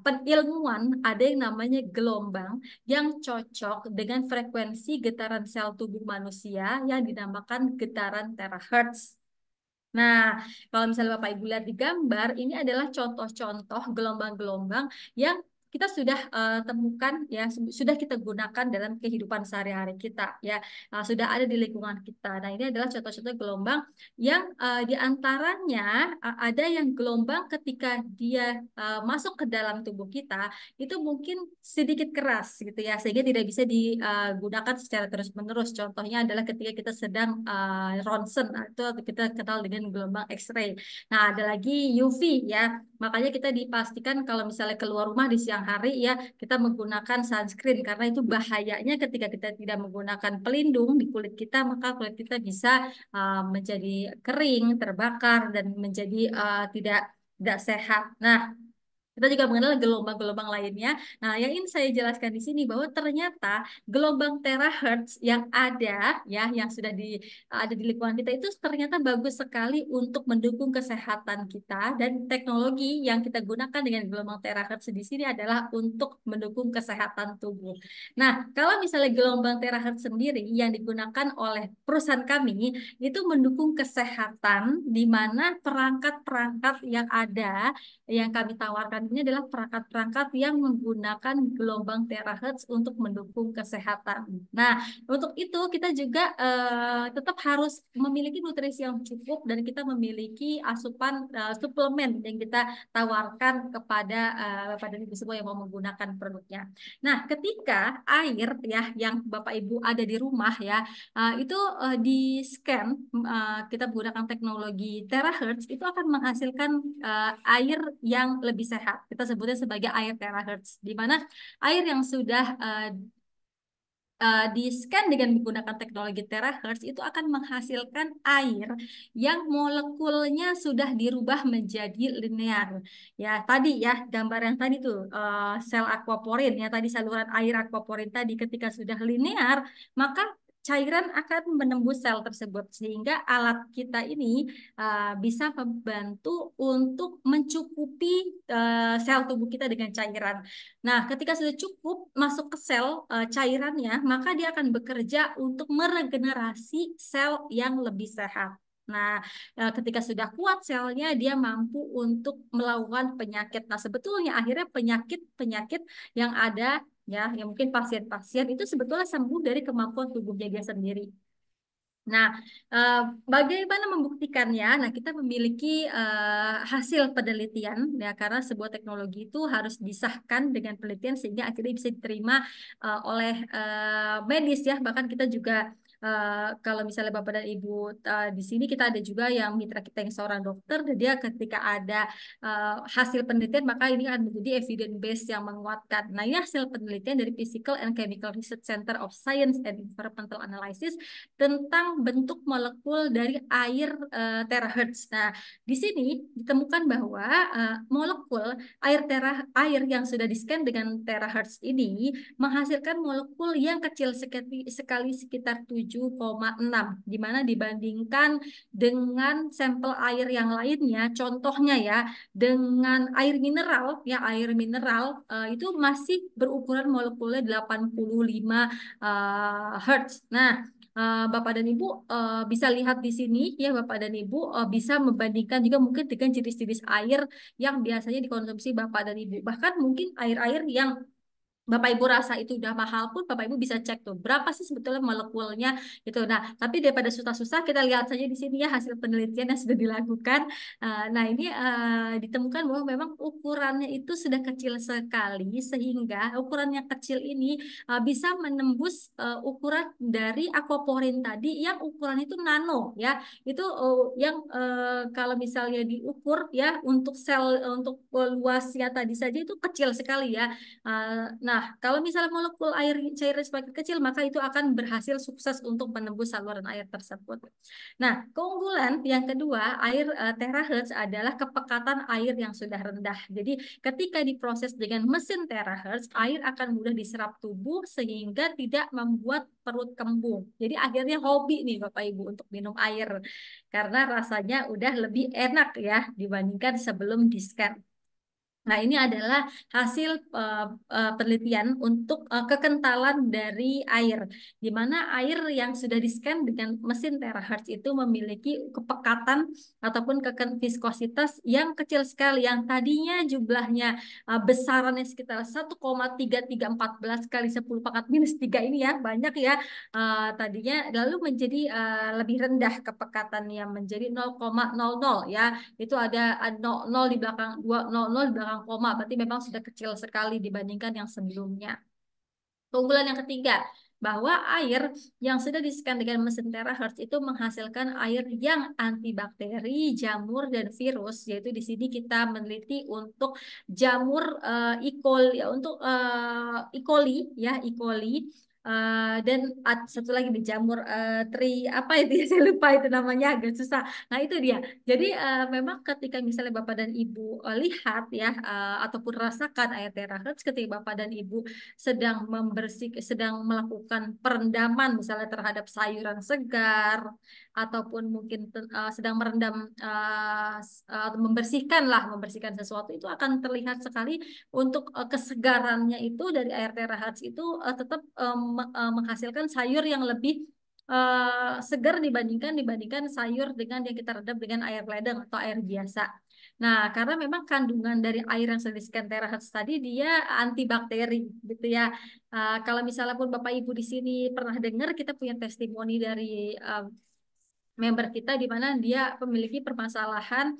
penilmuan ada yang namanya gelombang yang cocok dengan frekuensi getaran sel tubuh manusia yang dinamakan getaran terahertz. Nah, kalau misalnya Bapak Ibu lihat di gambar, ini adalah contoh-contoh gelombang-gelombang yang kita sudah uh, temukan ya sudah kita gunakan dalam kehidupan sehari-hari kita ya uh, sudah ada di lingkungan kita. Nah ini adalah contoh-contoh gelombang yang uh, eh, diantaranya uh, ada yang gelombang ketika dia uh, masuk ke dalam tubuh kita itu mungkin sedikit keras gitu ya sehingga tidak bisa digunakan secara terus-menerus. Contohnya adalah ketika kita sedang uh, ronsen atau kita kenal dengan gelombang X-ray. Nah ada lagi UV ya Makanya kita dipastikan kalau misalnya keluar rumah di siang hari ya kita menggunakan sunscreen karena itu bahayanya ketika kita tidak menggunakan pelindung di kulit kita maka kulit kita bisa uh, menjadi kering, terbakar dan menjadi uh, tidak tidak sehat. Nah, kita juga mengenal gelombang-gelombang lainnya. Nah, yang ingin saya jelaskan di sini bahwa ternyata gelombang terahertz yang ada ya yang sudah di ada di lingkungan kita itu ternyata bagus sekali untuk mendukung kesehatan kita dan teknologi yang kita gunakan dengan gelombang terahertz di sini adalah untuk mendukung kesehatan tubuh. Nah, kalau misalnya gelombang terahertz sendiri yang digunakan oleh perusahaan kami itu mendukung kesehatan di mana perangkat-perangkat yang ada yang kami tawarkan selanjutnya adalah perangkat-perangkat yang menggunakan gelombang terahertz untuk mendukung kesehatan. Nah, untuk itu kita juga uh, tetap harus memiliki nutrisi yang cukup dan kita memiliki asupan uh, suplemen yang kita tawarkan kepada uh, eh, Bapak Ibu semua yang mau menggunakan produknya. Nah, ketika air ya yang Bapak Ibu ada di rumah ya, uh, itu uh, di scan uh, kita menggunakan teknologi terahertz itu akan menghasilkan uh, air yang lebih sehat kita sebutnya sebagai air terahertz, di mana air yang sudah uh, uh, di-scan dengan menggunakan teknologi terahertz itu akan menghasilkan air yang molekulnya sudah dirubah menjadi linear. Ya, tadi ya gambar yang tadi tuh uh, sel aquaporin ya tadi saluran air aquaporin tadi ketika sudah linear, maka cairan akan menembus sel tersebut sehingga alat kita ini uh, bisa membantu untuk mencukupi uh, sel tubuh kita dengan cairan. Nah, ketika sudah cukup masuk ke sel uh, cairannya, maka dia akan bekerja untuk meregenerasi sel yang lebih sehat. Nah, ketika sudah kuat selnya, dia mampu untuk melawan penyakit. Nah, sebetulnya akhirnya penyakit-penyakit yang ada ya yang mungkin pasien-pasien itu sebetulnya sembuh dari kemampuan tubuhnya dia sendiri. Nah, eh, bagaimana membuktikannya? Nah, kita memiliki eh, hasil penelitian ya karena sebuah teknologi itu harus disahkan dengan penelitian sehingga akhirnya bisa diterima eh, oleh eh, medis ya. Bahkan kita juga Eh, kalau misalnya Bapak dan Ibu uh, di sini kita ada juga yang mitra kita yang seorang dokter dan dia ketika ada uh, hasil penelitian maka ini akan menjadi evidence base yang menguatkan. Nah, ini hasil penelitian dari Physical and Chemical Research Center of Science and Environmental Analysis tentang bentuk molekul dari air uh, terahertz. Nah, di sini ditemukan bahwa uh, molekul air tera air yang sudah di-scan dengan terahertz ini menghasilkan molekul yang kecil sekali, sekitar 7 7,6. Dimana dibandingkan dengan sampel air yang lainnya, contohnya ya, dengan air mineral, ya air mineral uh, itu masih berukuran molekulnya 85 uh, Hz. Nah, uh, Bapak dan Ibu uh, bisa lihat di sini ya Bapak dan Ibu uh, bisa membandingkan juga mungkin dengan jenis-jenis air yang biasanya dikonsumsi Bapak dan Ibu. Bahkan mungkin air-air yang Bapak Ibu rasa itu udah mahal pun Bapak Ibu bisa cek tuh berapa sih sebetulnya molekulnya gitu. Nah, tapi daripada susah-susah kita lihat saja di sini ya hasil penelitian yang sudah dilakukan. Eh, nah, ini eh, ditemukan bahwa memang ukurannya itu sudah kecil sekali sehingga ukuran yang kecil ini eh, bisa menembus ukuran dari aquaporin tadi yang ukuran itu nano ya. Itu yang kalau misalnya diukur ya untuk sel untuk luasnya tadi saja itu kecil sekali ya. Nah, Nah, kalau misalnya molekul air cair semakin kecil, maka itu akan berhasil sukses untuk menembus saluran air tersebut. Nah, keunggulan yang kedua, air uh, terahertz adalah kepekatan air yang sudah rendah. Jadi, ketika diproses dengan mesin terahertz, air akan mudah diserap tubuh sehingga tidak membuat perut kembung. Jadi, akhirnya hobi nih Bapak Ibu untuk minum air karena rasanya udah lebih enak ya dibandingkan sebelum di scan. Nah, ini adalah hasil uh, uh, penelitian untuk uh, kekentalan dari air, di mana air yang sudah di-scan dengan mesin terahertz itu memiliki kepekatan ataupun keken viskositas yang kecil sekali, yang tadinya jumlahnya uh, besarannya sekitar 1,3314 kali 10 pangkat minus 3 ini ya, banyak ya uh, tadinya, lalu menjadi uh, lebih rendah kepekatannya, menjadi 0,00 ya, itu ada 0, di belakang, 2, 0, 0 di belakang belakang koma, berarti memang sudah kecil sekali dibandingkan yang sebelumnya. Keunggulan yang ketiga, bahwa air yang sudah disekan dengan mesin terahertz itu menghasilkan air yang antibakteri, jamur, dan virus. Yaitu di sini kita meneliti untuk jamur uh, E. coli, ya, untuk uh, E. coli, ya E. coli Uh, dan satu lagi nih jamur uh, tri apa itu ya saya lupa itu namanya agak susah. Nah itu dia. Jadi uh, memang ketika misalnya bapak dan ibu uh, lihat ya uh, ataupun rasakan air terakhir ketika bapak dan ibu sedang membersih sedang melakukan perendaman misalnya terhadap sayuran segar ataupun mungkin uh, sedang merendam uh, eh, eh, uh, membersihkan lah membersihkan sesuatu itu akan terlihat sekali untuk uh, kesegarannya itu dari air terahats itu uh, tetap um, uh, menghasilkan sayur yang lebih uh, segar dibandingkan dibandingkan sayur dengan yang kita rendam dengan air ledeng atau air biasa. Nah, karena memang kandungan dari air yang sudah terahats tadi dia antibakteri gitu ya. Uh, kalau misalnya pun Bapak Ibu di sini pernah dengar kita punya testimoni dari uh, member kita di mana dia memiliki permasalahan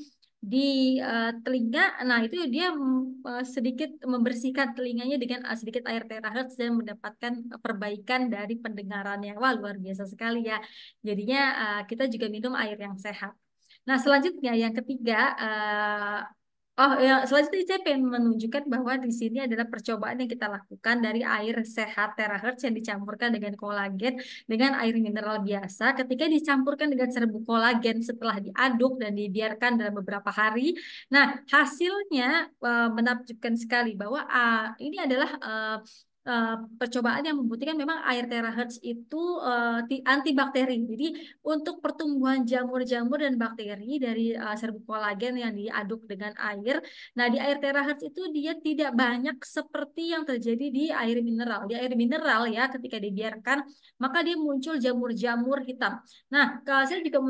di uh, telinga. Nah, itu dia uh, sedikit membersihkan telinganya dengan uh, sedikit air terahertz dan mendapatkan perbaikan dari pendengarannya. Wah, luar biasa sekali ya. Jadinya uh, kita juga minum air yang sehat. Nah, selanjutnya yang ketiga uh, Oh, ya, selanjutnya saya ingin menunjukkan bahwa di sini adalah percobaan yang kita lakukan dari air sehat terahertz yang dicampurkan dengan kolagen dengan air mineral biasa. Ketika dicampurkan dengan serbuk kolagen setelah diaduk dan dibiarkan dalam beberapa hari, nah hasilnya uh, menakjubkan sekali bahwa uh, ini adalah uh, uh, percobaan yang membuktikan memang air terahertz itu uh, antibakteri. Jadi untuk pertumbuhan jamur-jamur dan bakteri dari uh, serbuk kolagen yang diaduk dengan air. Nah, di air terahertz itu dia tidak banyak seperti yang terjadi di air mineral. Di air mineral ya ketika dibiarkan, maka dia muncul jamur-jamur hitam. Nah, saya juga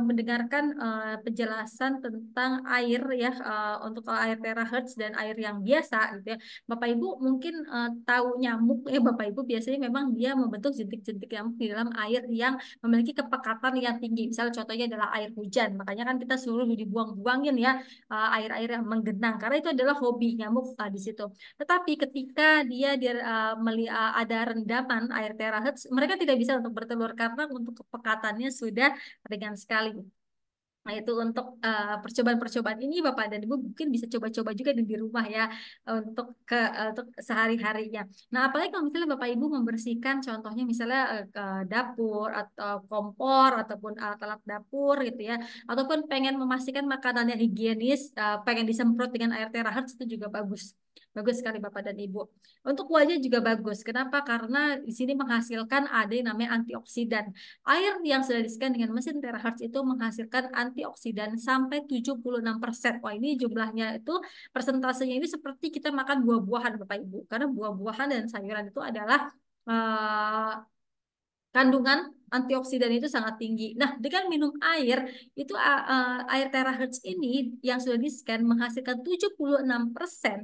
mendengarkan uh, penjelasan tentang air ya uh, untuk air terahertz dan air yang biasa gitu ya. Bapak Ibu mungkin uh, tahu nyamuk ya Bapak Ibu biasanya memang dia membentuk jentik-jentik nyamuk di dalam air yang memiliki kepekatan yang tinggi. Misalnya contohnya adalah air hujan. Makanya kan kita suruh dibuang-buangin ya eh, air-air yang menggenang karena itu adalah hobi nyamuk uh, di situ. Tetapi ketika dia, dia uh, meli, uh, ada rendaman air terahertz, mereka tidak bisa untuk bertelur karena untuk kepekatannya sudah ringan sekali. Nah, itu untuk eh, percobaan-percobaan uh, ini Bapak dan Ibu mungkin bisa coba-coba juga di, di rumah ya untuk ke uh, untuk sehari-harinya. Nah, apalagi kalau misalnya Bapak Ibu membersihkan contohnya misalnya uh, dapur atau kompor ataupun alat-alat dapur gitu ya ataupun pengen memastikan makanannya higienis, uh, pengen disemprot dengan air terakhir itu juga bagus. Bagus sekali Bapak dan Ibu. Untuk wajah juga bagus. Kenapa? Karena di sini menghasilkan ada yang namanya antioksidan. Air yang sudah diskan dengan mesin terahertz itu menghasilkan antioksidan sampai 76%. Wah, ini jumlahnya itu persentasenya ini seperti kita makan buah-buahan Bapak Ibu. Karena buah-buahan dan sayuran itu adalah eh, kandungan antioksidan itu sangat tinggi. Nah, dengan minum air, itu air terahertz ini yang sudah di-scan menghasilkan 76%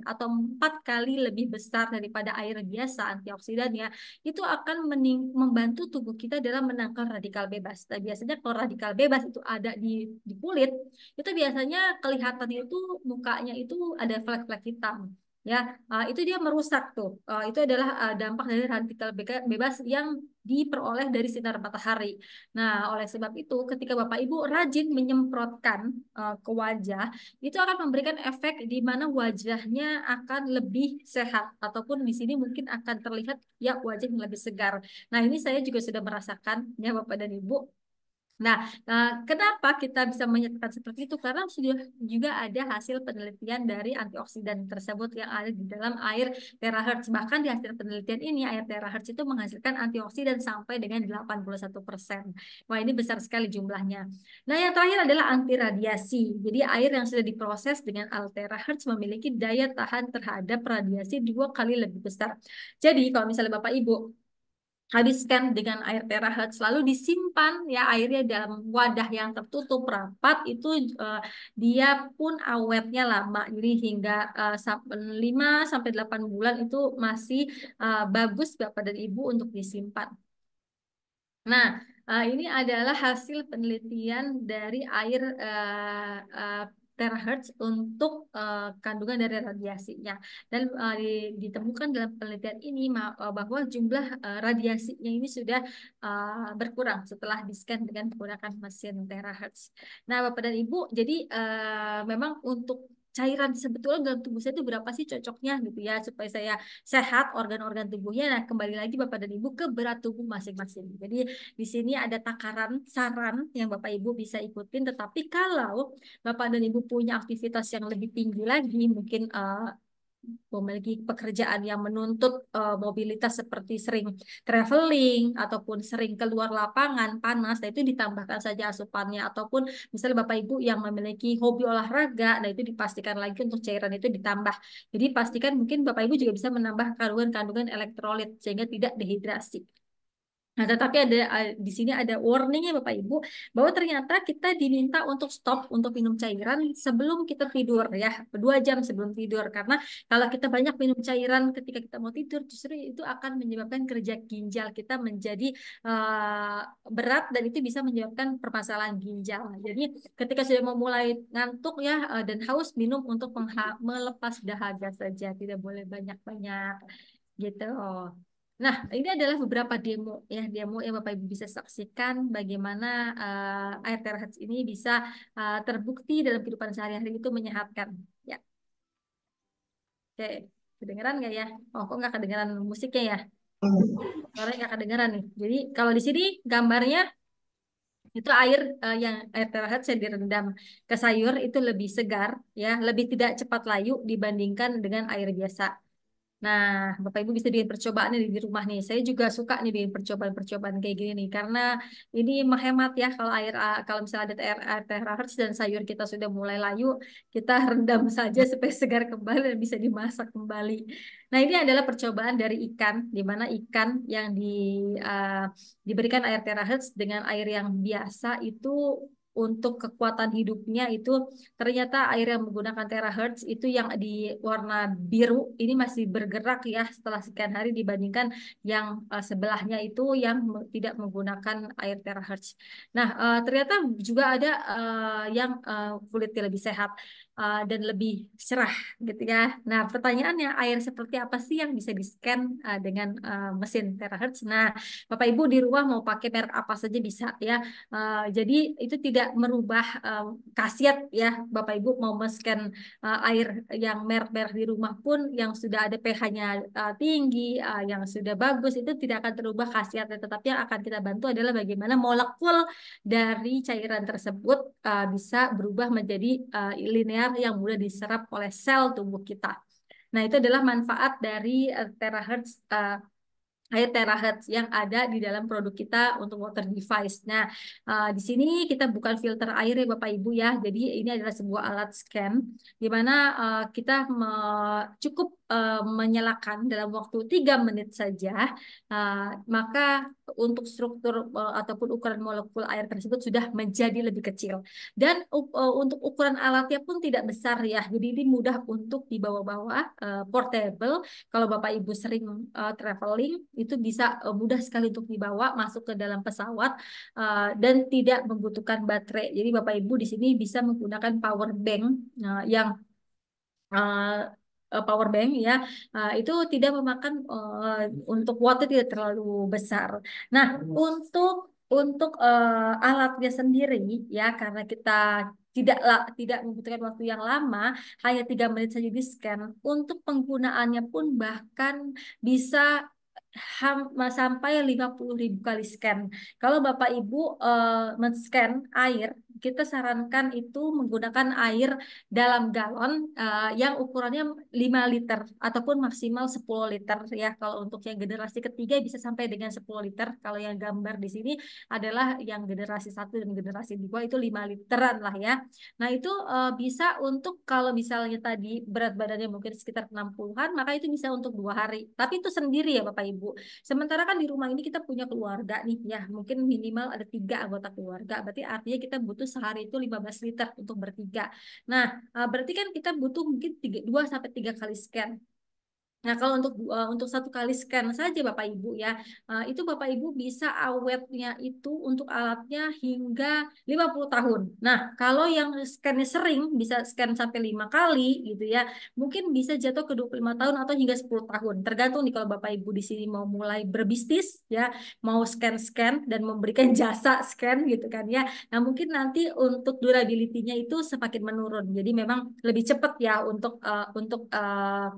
atau 4 kali lebih besar daripada air biasa antioksidannya, itu akan membantu tubuh kita dalam menangkal radikal bebas. Nah, biasanya kalau radikal bebas itu ada di, di kulit, itu biasanya kelihatan itu mukanya itu ada flek-flek hitam ya ah, itu dia merusak tuh ah, itu adalah ah, dampak dari radikal bebas yang diperoleh dari sinar matahari. Nah, oleh sebab itu, ketika Bapak Ibu rajin menyemprotkan uh, ke wajah, itu akan memberikan efek di mana wajahnya akan lebih sehat, ataupun di sini mungkin akan terlihat ya wajah yang lebih segar. Nah, ini saya juga sudah merasakan ya Bapak dan Ibu. Nah, eh, kenapa kita bisa menyatakan seperti itu? Karena sudah juga ada hasil penelitian dari antioksidan tersebut yang ada di dalam air terahertz. Bahkan di hasil penelitian ini, air terahertz itu menghasilkan antioksidan sampai dengan 81%. Wah, ini besar sekali jumlahnya. Nah, yang terakhir adalah anti radiasi. Jadi, air yang sudah diproses dengan al terahertz memiliki daya tahan terhadap radiasi dua kali lebih besar. Jadi, kalau misalnya Bapak Ibu habiskan dengan air terahat selalu disimpan ya airnya dalam wadah yang tertutup rapat itu uh, dia pun awetnya lama jadi hingga uh, eh, 5 sampai 8 bulan itu masih uh, bagus Bapak dan Ibu untuk disimpan. Nah, uh, ini adalah hasil penelitian dari air uh, uh, terahertz untuk uh, kandungan dari radiasinya. Dan uh, ditemukan dalam penelitian ini eh, bahwa jumlah uh, radiasinya ini sudah uh, berkurang setelah di-scan dengan menggunakan mesin terahertz. Nah, Bapak dan Ibu, jadi uh, memang untuk cairan sebetulnya dalam tubuh saya itu berapa sih cocoknya gitu ya supaya saya sehat organ-organ tubuhnya nah kembali lagi Bapak dan Ibu ke berat tubuh masing-masing jadi di sini ada takaran saran yang Bapak Ibu bisa ikutin tetapi kalau Bapak dan Ibu punya aktivitas yang lebih tinggi lagi mungkin uh, memiliki pekerjaan yang menuntut uh, mobilitas seperti sering traveling ataupun sering keluar lapangan panas, nah itu ditambahkan saja asupannya ataupun misalnya Bapak Ibu yang memiliki hobi olahraga, nah itu dipastikan lagi untuk cairan itu ditambah. Jadi pastikan mungkin Bapak Ibu juga bisa menambah kandungan-kandungan elektrolit sehingga tidak dehidrasi. Nah, tetapi ada di sini ada warningnya Bapak Ibu bahwa ternyata kita diminta untuk stop untuk minum cairan sebelum kita tidur ya dua jam sebelum tidur karena kalau kita banyak minum cairan ketika kita mau tidur justru itu akan menyebabkan kerja ginjal kita menjadi uh, berat dan itu bisa menyebabkan permasalahan ginjal. Nah, jadi ketika sudah mau mulai ngantuk ya uh, dan haus minum untuk melepas dahaga saja tidak boleh banyak-banyak gitu. Nah, ini adalah beberapa demo ya, demo yang Bapak Ibu bisa saksikan bagaimana uh, air terhats ini bisa uh, terbukti dalam kehidupan sehari-hari itu menyehatkan. Ya. Oke, kedengeran nggak ya? Oh, kok nggak kedengeran musiknya ya? Karena nggak kedengeran nih. Jadi kalau di sini gambarnya itu air uh, yang air terhats yang direndam ke sayur itu lebih segar ya, lebih tidak cepat layu dibandingkan dengan air biasa. Nah, Bapak Ibu bisa bikin percobaan nih di rumah nih. Saya juga suka nih bikin percobaan-percobaan kayak gini nih, karena ini menghemat ya kalau air ah, kalau misalnya ada air air terakhir dan sayur kita sudah mulai layu, kita rendam saja supaya segar kembali dan bisa dimasak kembali. Nah, ini adalah percobaan dari ikan, di mana ikan yang di, uh, diberikan air terahertz dengan air yang biasa itu untuk kekuatan hidupnya itu ternyata air yang menggunakan terahertz itu yang di warna biru ini masih bergerak ya setelah sekian hari dibandingkan yang uh, sebelahnya itu yang me tidak menggunakan air terahertz. Nah, uh, ternyata juga ada uh, yang uh, kulitnya lebih sehat. Eh, dan lebih cerah gitu ya. Nah, pertanyaannya air seperti apa sih yang bisa di-scan uh, dengan uh, mesin terahertz? Nah, Bapak Ibu di rumah mau pakai merek apa saja bisa ya. Uh, jadi itu tidak merubah uh, khasiat ya. Bapak Ibu mau men-scan uh, air yang merek-merek di rumah pun yang sudah ada pH-nya uh, tinggi, uh, yang sudah bagus itu tidak akan terubah khasiatnya. Tetapi yang akan kita bantu adalah bagaimana molekul dari cairan tersebut uh, bisa berubah menjadi uh, linear linear yang mudah diserap oleh sel tubuh kita. Nah, itu adalah manfaat dari uh, terahertz uh, air terahertz yang ada di dalam produk kita untuk water device. Nah, uh, di sini kita bukan filter air ya Bapak Ibu ya. Jadi ini adalah sebuah alat scan di mana uh, kita cukup Eh, menyalakan dalam waktu tiga menit saja, uh, maka untuk struktur uh, ataupun ukuran molekul air tersebut sudah menjadi lebih kecil. Dan uh, untuk ukuran alatnya pun tidak besar ya, jadi ini mudah untuk dibawa-bawa, uh, portable. Kalau Bapak Ibu sering uh, traveling, itu bisa uh, mudah sekali untuk dibawa masuk ke dalam pesawat uh, dan tidak membutuhkan baterai. Jadi Bapak Ibu di sini bisa menggunakan power bank uh, yang Eh, power bank ya nah, itu tidak memakan eh, untuk watt tidak terlalu besar. Nah untuk untuk eh, alatnya sendiri ya karena kita tidak tidak membutuhkan waktu yang lama, hanya tiga menit saja di scan. Untuk penggunaannya pun bahkan bisa ham, sampai ribu kali scan. Kalau Bapak Ibu uh, men-scan air kita sarankan itu menggunakan air dalam galon uh, yang ukurannya 5 liter ataupun maksimal 10 liter ya. Kalau untuk yang generasi ketiga bisa sampai dengan 10 liter. Kalau yang gambar di sini adalah yang generasi satu dan generasi dua itu 5 literan lah ya. Nah, itu uh, bisa untuk kalau misalnya tadi berat badannya mungkin sekitar 60-an, maka itu bisa untuk dua hari. Tapi itu sendiri ya Bapak Ibu. Sementara kan di rumah ini kita punya keluarga nih ya, mungkin minimal ada tiga anggota keluarga. Berarti artinya kita butuh itu sehari itu 15 liter untuk bertiga. Nah, eh, berarti kan kita butuh mungkin 2 sampai 3 kali scan. Nah, kalau untuk uh, untuk satu kali scan saja Bapak Ibu ya, uh, itu Bapak Ibu bisa awetnya itu untuk alatnya hingga 50 tahun. Nah, kalau yang scannya sering bisa scan sampai lima kali gitu ya, mungkin bisa jatuh ke 25 tahun atau hingga 10 tahun. Tergantung nih kalau Bapak Ibu di sini mau mulai berbisnis ya, mau scan-scan dan memberikan jasa scan gitu kan ya. Nah, mungkin nanti untuk durability-nya itu semakin menurun. Jadi memang lebih cepat ya untuk uh, untuk uh,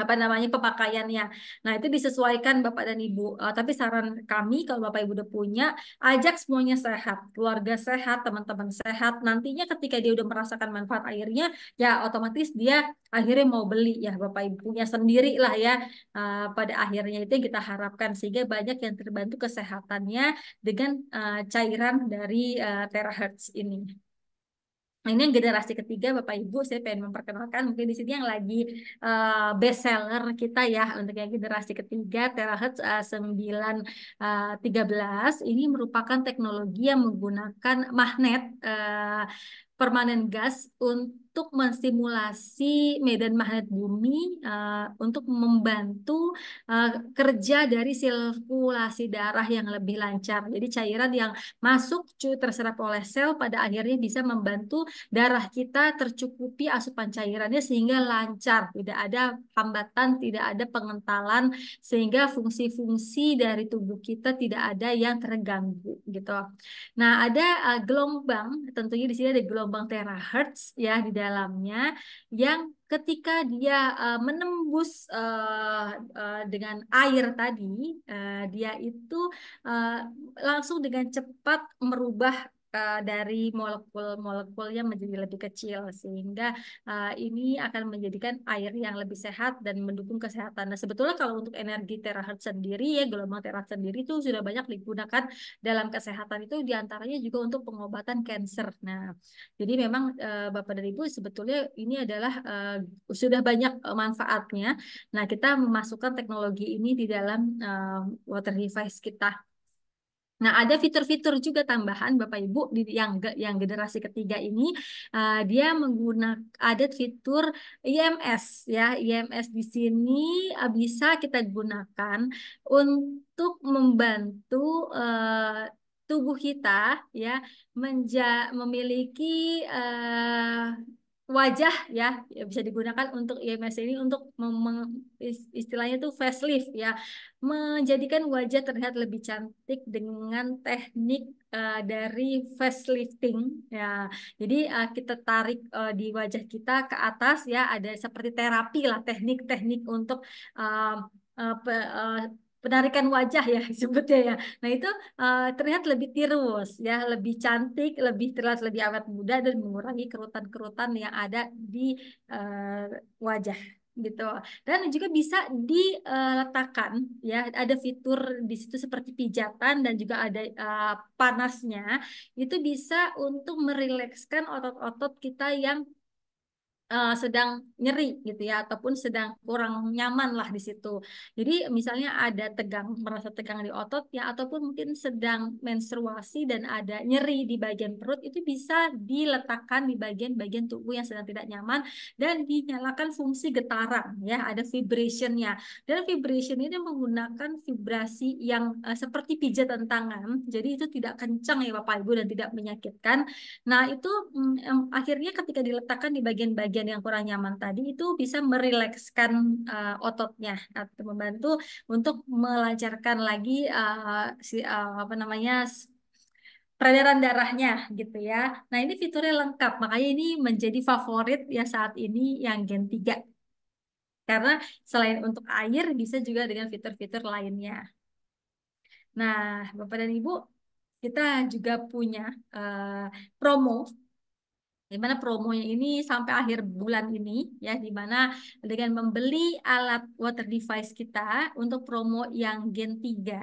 apa namanya pemakaiannya. Nah, itu disesuaikan Bapak dan Ibu. Uh, tapi saran kami kalau Bapak Ibu udah punya, ajak semuanya sehat, keluarga sehat, teman-teman sehat. Nantinya ketika dia udah merasakan manfaat airnya, ya otomatis dia akhirnya mau beli ya Bapak Ibu punya sendirilah ya. Uh, pada akhirnya itu yang kita harapkan sehingga banyak yang terbantu kesehatannya dengan uh, cairan dari uh, terahertz ini. Nah, ini yang generasi ketiga Bapak Ibu saya pengen memperkenalkan mungkin di sini yang lagi uh, eh, best seller kita ya untuk yang generasi ketiga terahertz uh, 913 uh, ini merupakan teknologi yang menggunakan magnet uh, permanen gas untuk untuk menstimulasi medan magnet bumi uh, untuk membantu uh, kerja dari sirkulasi darah yang lebih lancar. Jadi cairan yang masuk terserap oleh sel pada akhirnya bisa membantu darah kita tercukupi asupan cairannya sehingga lancar, tidak ada hambatan, tidak ada pengentalan sehingga fungsi-fungsi dari tubuh kita tidak ada yang terganggu gitu. Nah, ada uh, gelombang, tentunya di sini ada gelombang terahertz ya di dalamnya yang ketika dia uh, menembus uh, uh, dengan air tadi, uh, dia itu uh, langsung dengan cepat merubah uh, dari molekul-molekulnya menjadi lebih kecil sehingga uh, ini akan menjadikan air yang lebih sehat dan mendukung kesehatan. Nah, sebetulnya kalau untuk energi terahertz sendiri ya gelombang terahertz sendiri itu sudah banyak digunakan dalam kesehatan itu diantaranya juga untuk pengobatan kanker. Nah, jadi memang uh, Bapak dan Ibu sebetulnya ini adalah uh, sudah banyak manfaatnya. Nah, kita memasukkan teknologi ini di dalam uh, water device kita. Nah, ada fitur-fitur juga tambahan Bapak Ibu di yang yang generasi ketiga ini uh, dia menggunakan ada fitur IMS ya. IMS di sini uh, bisa kita gunakan untuk membantu uh, tubuh kita ya menja memiliki uh, wajah ya, ya, bisa digunakan untuk IMS ini untuk istilahnya itu facelift ya menjadikan wajah terlihat lebih cantik dengan teknik uh, dari facelifting ya jadi uh, kita tarik uh, di wajah kita ke atas ya ada seperti terapi lah teknik-teknik untuk uh, uh, uh, penarikan wajah ya sebutnya ya. Nah itu uh, terlihat lebih tirus ya, lebih cantik, lebih terlihat lebih awet muda dan mengurangi kerutan-kerutan yang ada di uh, wajah gitu dan juga bisa diletakkan eh, ya ada fitur di situ seperti pijatan dan juga ada uh, panasnya itu bisa untuk merilekskan otot-otot kita yang uh, sedang nyeri gitu ya ataupun sedang kurang nyaman lah di situ. Jadi misalnya ada tegang merasa tegang di otot ya ataupun mungkin sedang menstruasi dan ada nyeri di bagian perut itu bisa diletakkan di bagian-bagian tubuh yang sedang tidak nyaman dan dinyalakan fungsi getaran ya ada vibrationnya dan vibration ini menggunakan vibrasi yang uh, seperti pijatan tangan jadi itu tidak kencang ya bapak ibu dan tidak menyakitkan. Nah itu um, akhirnya ketika diletakkan di bagian-bagian bagian yang kurang nyaman tadi itu bisa merilekskan uh, ototnya atau membantu untuk melancarkan lagi uh, si uh, apa namanya peredaran darahnya gitu ya. Nah, ini fiturnya lengkap. Makanya ini menjadi favorit ya saat ini yang Gen 3. Karena selain untuk air bisa juga dengan fitur-fitur lainnya. Nah, Bapak dan Ibu, kita juga punya uh, promo di mana promonya ini sampai akhir bulan ini ya di mana dengan membeli alat water device kita untuk promo yang Gen 3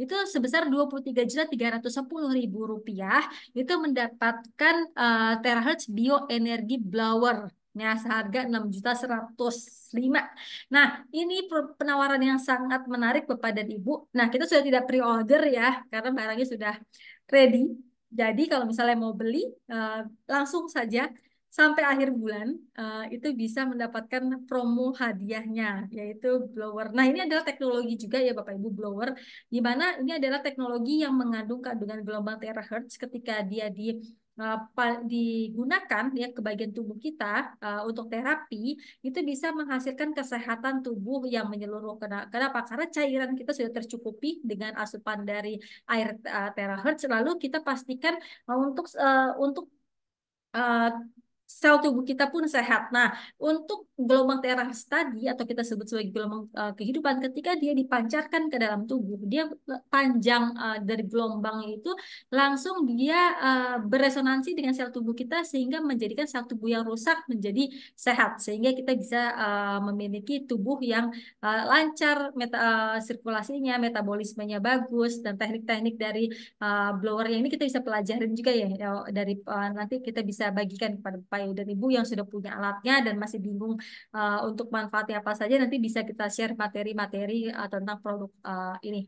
itu sebesar rp rupiah itu mendapatkan uh, terahertz bioenergi blower ya seharga juta lima. Nah, ini penawaran yang sangat menarik kepada Ibu. Nah, kita sudah tidak pre-order ya karena barangnya sudah ready jadi kalau misalnya mau beli, uh, langsung saja sampai akhir bulan uh, itu bisa mendapatkan promo hadiahnya yaitu blower. Nah, ini adalah teknologi juga ya Bapak Ibu blower di mana ini adalah teknologi yang mengandung kandungan gelombang terahertz ketika dia di Eh, digunakan ya ke bagian tubuh kita eh, untuk terapi itu bisa menghasilkan kesehatan tubuh yang menyeluruh. Kenapa? Karena cairan kita sudah tercukupi dengan asupan dari air uh, terahertz. Lalu kita pastikan untuk untuk sel tubuh kita pun sehat. Nah, untuk gelombang teras tadi atau kita sebut sebagai gelombang uh, kehidupan ketika dia dipancarkan ke dalam tubuh, dia eh, panjang uh, dari gelombang itu langsung dia uh, beresonansi dengan sel tubuh kita sehingga menjadikan sel tubuh yang rusak menjadi sehat sehingga kita bisa uh, memiliki tubuh yang uh, lancar meta uh, sirkulasinya, metabolismenya bagus dan teknik-teknik dari uh, blower yang ini kita bisa pelajarin juga ya, ya dari uh, nanti kita bisa bagikan kepada Bapak, Ibu, dan Ibu yang sudah punya alatnya dan masih bingung uh, untuk manfaatnya apa saja, nanti bisa kita share materi-materi uh, tentang produk uh, ini.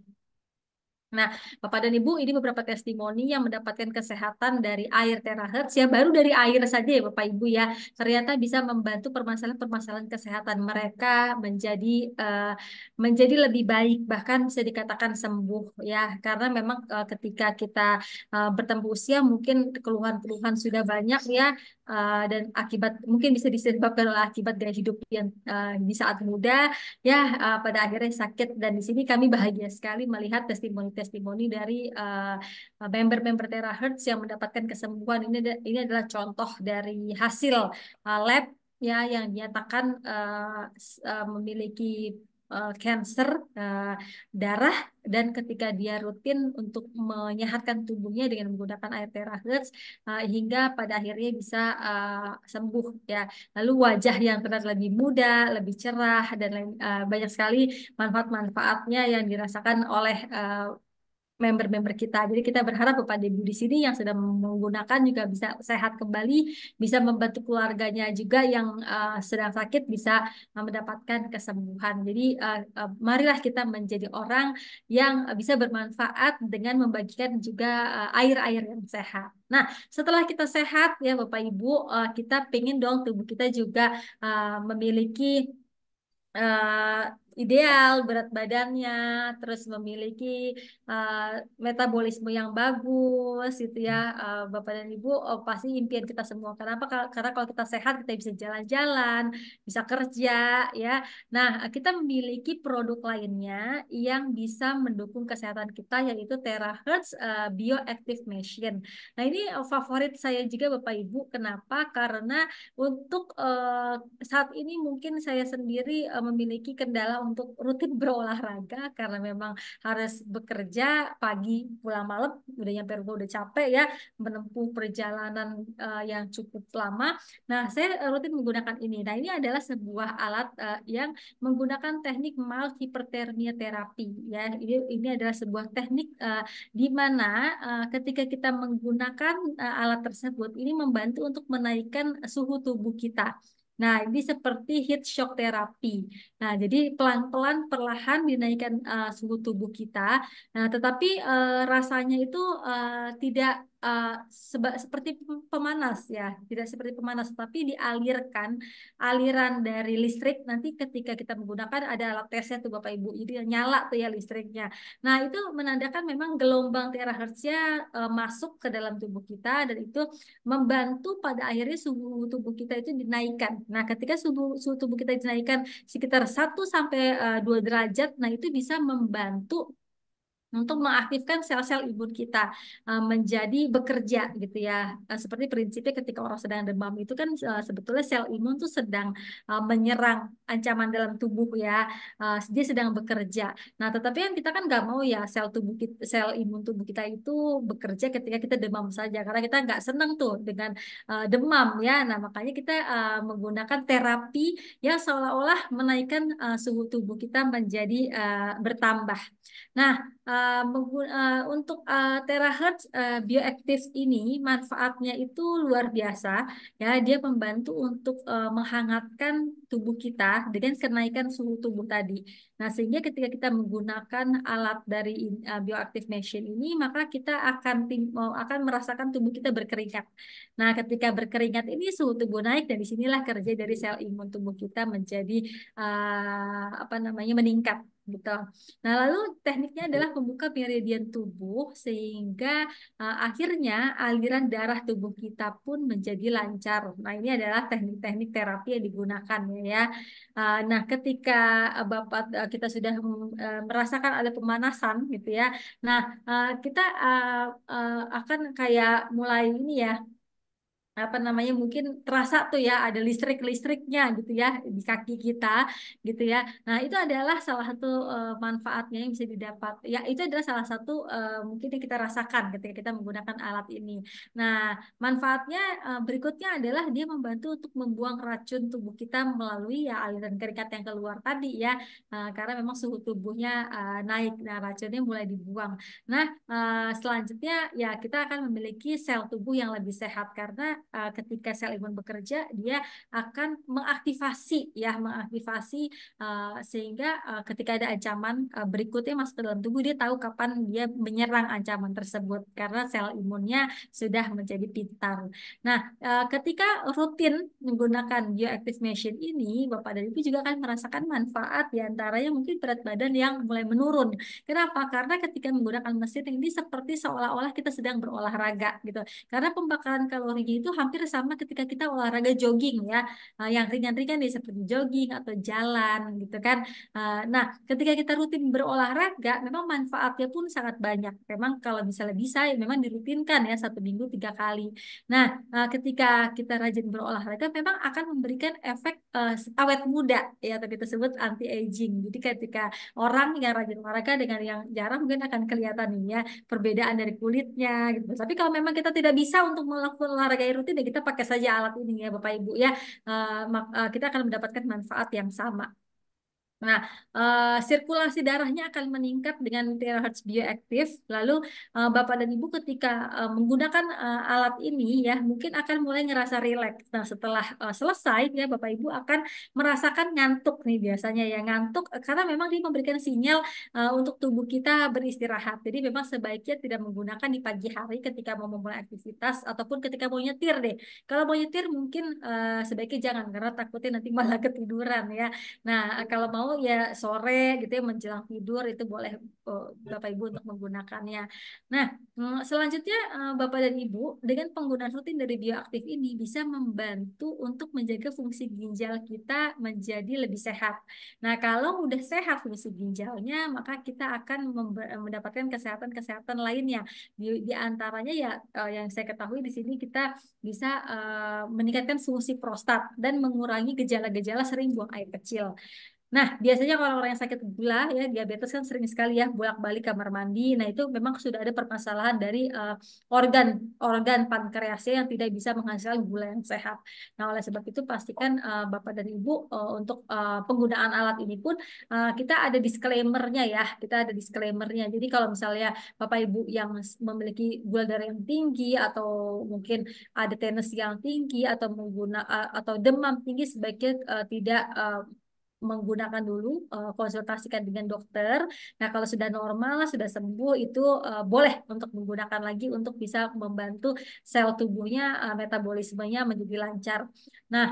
Nah, Bapak dan Ibu, ini beberapa testimoni yang mendapatkan kesehatan dari air terahertz ya, baru dari air saja ya Bapak Ibu ya. Ternyata bisa membantu permasalahan-permasalahan kesehatan mereka menjadi uh, menjadi lebih baik, bahkan bisa dikatakan sembuh ya. Karena memang uh, ketika kita uh, bertemu usia mungkin keluhan-keluhan sudah banyak ya, uh, dan akibat mungkin bisa disebabkan oleh akibat gaya hidup yang uh, di saat muda ya uh, pada akhirnya sakit dan di sini kami bahagia sekali melihat testimoni-testimoni dari member-member uh, Hertz yang mendapatkan kesembuhan ini ini adalah contoh dari hasil uh, lab ya yang dinyatakan uh, uh, memiliki uh, cancer eh, darah dan ketika dia rutin untuk menyehatkan tubuhnya dengan menggunakan air terakhir eh, hingga pada akhirnya bisa sembuh ya lalu wajah yang terlihat lebih muda lebih cerah dan banyak sekali manfaat-manfaatnya yang dirasakan oleh member-member kita. Jadi kita berharap Bapak Ibu di sini yang sudah menggunakan juga bisa sehat kembali, bisa membantu keluarganya juga yang uh, sedang sakit bisa mendapatkan kesembuhan. Jadi uh, uh, marilah kita menjadi orang yang bisa bermanfaat dengan membagikan juga air-air uh, yang sehat. Nah, setelah kita sehat ya Bapak Ibu, uh, kita pengen dong tubuh kita juga uh, memiliki ideal berat badannya, terus memiliki uh, metabolisme yang bagus gitu ya uh, Bapak dan Ibu oh, pasti impian kita semua. Kenapa? Karena kalau kita sehat kita bisa jalan-jalan, bisa kerja ya. Nah, kita memiliki produk lainnya yang bisa mendukung kesehatan kita yaitu Terahertz uh, Bioactive Machine. Nah, ini oh, favorit saya juga Bapak Ibu. Kenapa? Karena untuk uh, saat ini mungkin saya sendiri uh, memiliki kendala untuk rutin berolahraga karena memang harus bekerja pagi pulang malam udah nyampe rumah udah capek ya menempuh perjalanan uh, yang cukup lama. Nah, saya eh, rutin menggunakan ini. Nah, ini adalah sebuah alat uh, yang menggunakan teknik mild hipertermia terapi ya. Ini ini adalah sebuah teknik uh, di mana uh, ketika kita menggunakan uh, alat tersebut ini membantu untuk menaikkan suhu tubuh kita. Nah, ini seperti heat shock therapy. Nah, jadi pelan-pelan perlahan dinaikkan uh, suhu tubuh kita. Nah, tetapi uh, rasanya itu uh, tidak uh, seba, seperti pemanas ya, tidak seperti pemanas, tapi dialirkan aliran dari listrik nanti ketika kita menggunakan ada alat tesnya tuh Bapak Ibu, jadi nyala tuh ya listriknya. Nah itu menandakan memang gelombang terahertznya uh, eh, masuk ke dalam tubuh kita dan itu membantu pada akhirnya suhu tubuh kita itu dinaikkan. Nah ketika suhu, suhu tubuh kita dinaikkan sekitar 1 sampai uh, eh, 2 derajat, nah itu bisa membantu untuk mengaktifkan sel-sel imun kita eh, menjadi bekerja gitu ya. Eh, seperti prinsipnya ketika orang sedang demam itu kan eh, sebetulnya sel imun itu sedang menyerang ancaman dalam tubuh ya. Dia sedang bekerja. Nah, tetapi yang kita kan nggak mau ya sel tubuh kita, sel imun tubuh kita itu bekerja ketika kita demam saja karena kita nggak senang tuh dengan demam ya. Nah, makanya kita menggunakan terapi ya seolah-olah menaikkan suhu tubuh kita menjadi bertambah. Nah, uh, uh, untuk uh, terahertz uh, bioaktif ini manfaatnya itu luar biasa ya dia membantu untuk uh, menghangatkan tubuh kita dengan kenaikan suhu tubuh tadi nah sehingga ketika kita menggunakan alat dari uh, bioaktif machine ini maka kita akan tim akan merasakan tubuh kita berkeringat nah ketika berkeringat ini suhu tubuh naik dan disinilah kerja dari sel imun tubuh kita menjadi uh, apa namanya meningkat Betul. Gitu. Nah, lalu tekniknya adalah membuka meridian tubuh sehingga uh, akhirnya aliran darah tubuh kita pun menjadi lancar. Nah, ini adalah teknik-teknik terapi yang digunakan ya. Uh, nah, ketika Bapak uh, kita sudah uh, merasakan ada pemanasan gitu ya. Nah, uh, kita uh, uh, akan kayak mulai ini ya apa namanya mungkin terasa tuh ya ada listrik-listriknya gitu ya di kaki kita gitu ya. Nah, itu adalah salah satu uh, manfaatnya yang bisa didapat. Ya, itu adalah salah satu uh, mungkin yang kita rasakan ketika kita menggunakan alat ini. Nah, manfaatnya uh, berikutnya adalah dia membantu untuk membuang racun tubuh kita melalui ya aliran keringat yang keluar tadi ya. Uh, karena memang suhu tubuhnya uh, naik, nah racunnya mulai dibuang. Nah, uh, selanjutnya ya kita akan memiliki sel tubuh yang lebih sehat karena uh, ketika sel imun bekerja dia akan mengaktifasi ya mengaktifasi uh, eh, sehingga uh, ketika ada ancaman uh, berikutnya masuk ke dalam tubuh dia tahu kapan dia menyerang ancaman tersebut karena sel imunnya sudah menjadi pintar. Nah, uh, ketika rutin menggunakan bioactivation ini Bapak dan Ibu juga akan merasakan manfaat diantaranya mungkin berat badan yang mulai menurun. Kenapa? Karena ketika menggunakan mesin ini seperti seolah-olah kita sedang berolahraga gitu. Karena pembakaran kalorinya itu itu hampir sama ketika kita olahraga jogging ya, eh, yang ringan-ringan nih ya, seperti jogging atau jalan gitu kan. Eh, nah, ketika kita rutin berolahraga, memang manfaatnya pun sangat banyak. Memang kalau misalnya bisa, ya memang dirutinkan ya satu minggu tiga kali. Nah, eh, ketika kita rajin berolahraga, memang akan memberikan efek awet muda ya, tapi tersebut anti aging. Jadi ketika orang yang rajin olahraga dengan yang jarang mungkin akan kelihatan nih ya perbedaan dari kulitnya gitu. Tapi kalau memang kita tidak bisa untuk melakukan olahraga rutin ya kita pakai saja alat ini ya Bapak Ibu ya. Eh, eh, kita akan mendapatkan manfaat yang sama. Nah, uh, sirkulasi darahnya akan meningkat dengan terahertz bioaktif. Lalu uh, Bapak dan Ibu ketika uh, menggunakan uh, alat ini ya mungkin akan mulai ngerasa rileks. Nah, setelah uh, selesai ya Bapak Ibu akan merasakan ngantuk nih biasanya ya ngantuk karena memang dia memberikan sinyal uh, untuk tubuh kita beristirahat. Jadi memang sebaiknya tidak menggunakan di pagi hari ketika mau memulai aktivitas ataupun ketika mau nyetir deh. Kalau mau nyetir mungkin uh, sebaiknya jangan karena takutnya nanti malah ketiduran ya. Nah, kalau mau Oh ya sore gitu ya menjelang tidur itu boleh uh, Bapak Ibu untuk menggunakannya. Nah, mm, selanjutnya uh, Bapak dan Ibu dengan penggunaan rutin dari bioaktif ini bisa membantu untuk menjaga fungsi ginjal kita menjadi lebih sehat. Nah, kalau udah sehat fungsi ginjalnya, maka kita akan mendapatkan kesehatan-kesehatan lainnya. Di, di antaranya ya uh, yang saya ketahui di sini kita bisa uh, meningkatkan fungsi prostat dan mengurangi gejala-gejala sering buang air kecil. Nah, biasanya kalau orang yang sakit gula ya diabetes kan sering sekali ya bolak-balik kamar mandi. Nah, itu memang sudah ada permasalahan dari eh, organ organ organ pankreasnya yang tidak bisa menghasilkan gula yang sehat. Nah, oleh sebab itu pastikan uh, Bapak dan Ibu uh, untuk uh, penggunaan alat ini pun uh, kita ada disclaimer-nya ya. Kita ada disclaimer-nya. Jadi kalau misalnya Bapak Ibu yang memiliki gula darah yang tinggi atau mungkin ada tenis yang tinggi atau mengguna uh, atau demam tinggi sebaiknya uh, tidak uh, menggunakan dulu, eh, konsultasikan dengan dokter. Nah, kalau sudah normal, sudah sembuh, itu eh, boleh untuk menggunakan lagi untuk bisa membantu sel tubuhnya, eh, metabolismenya menjadi lancar. Nah,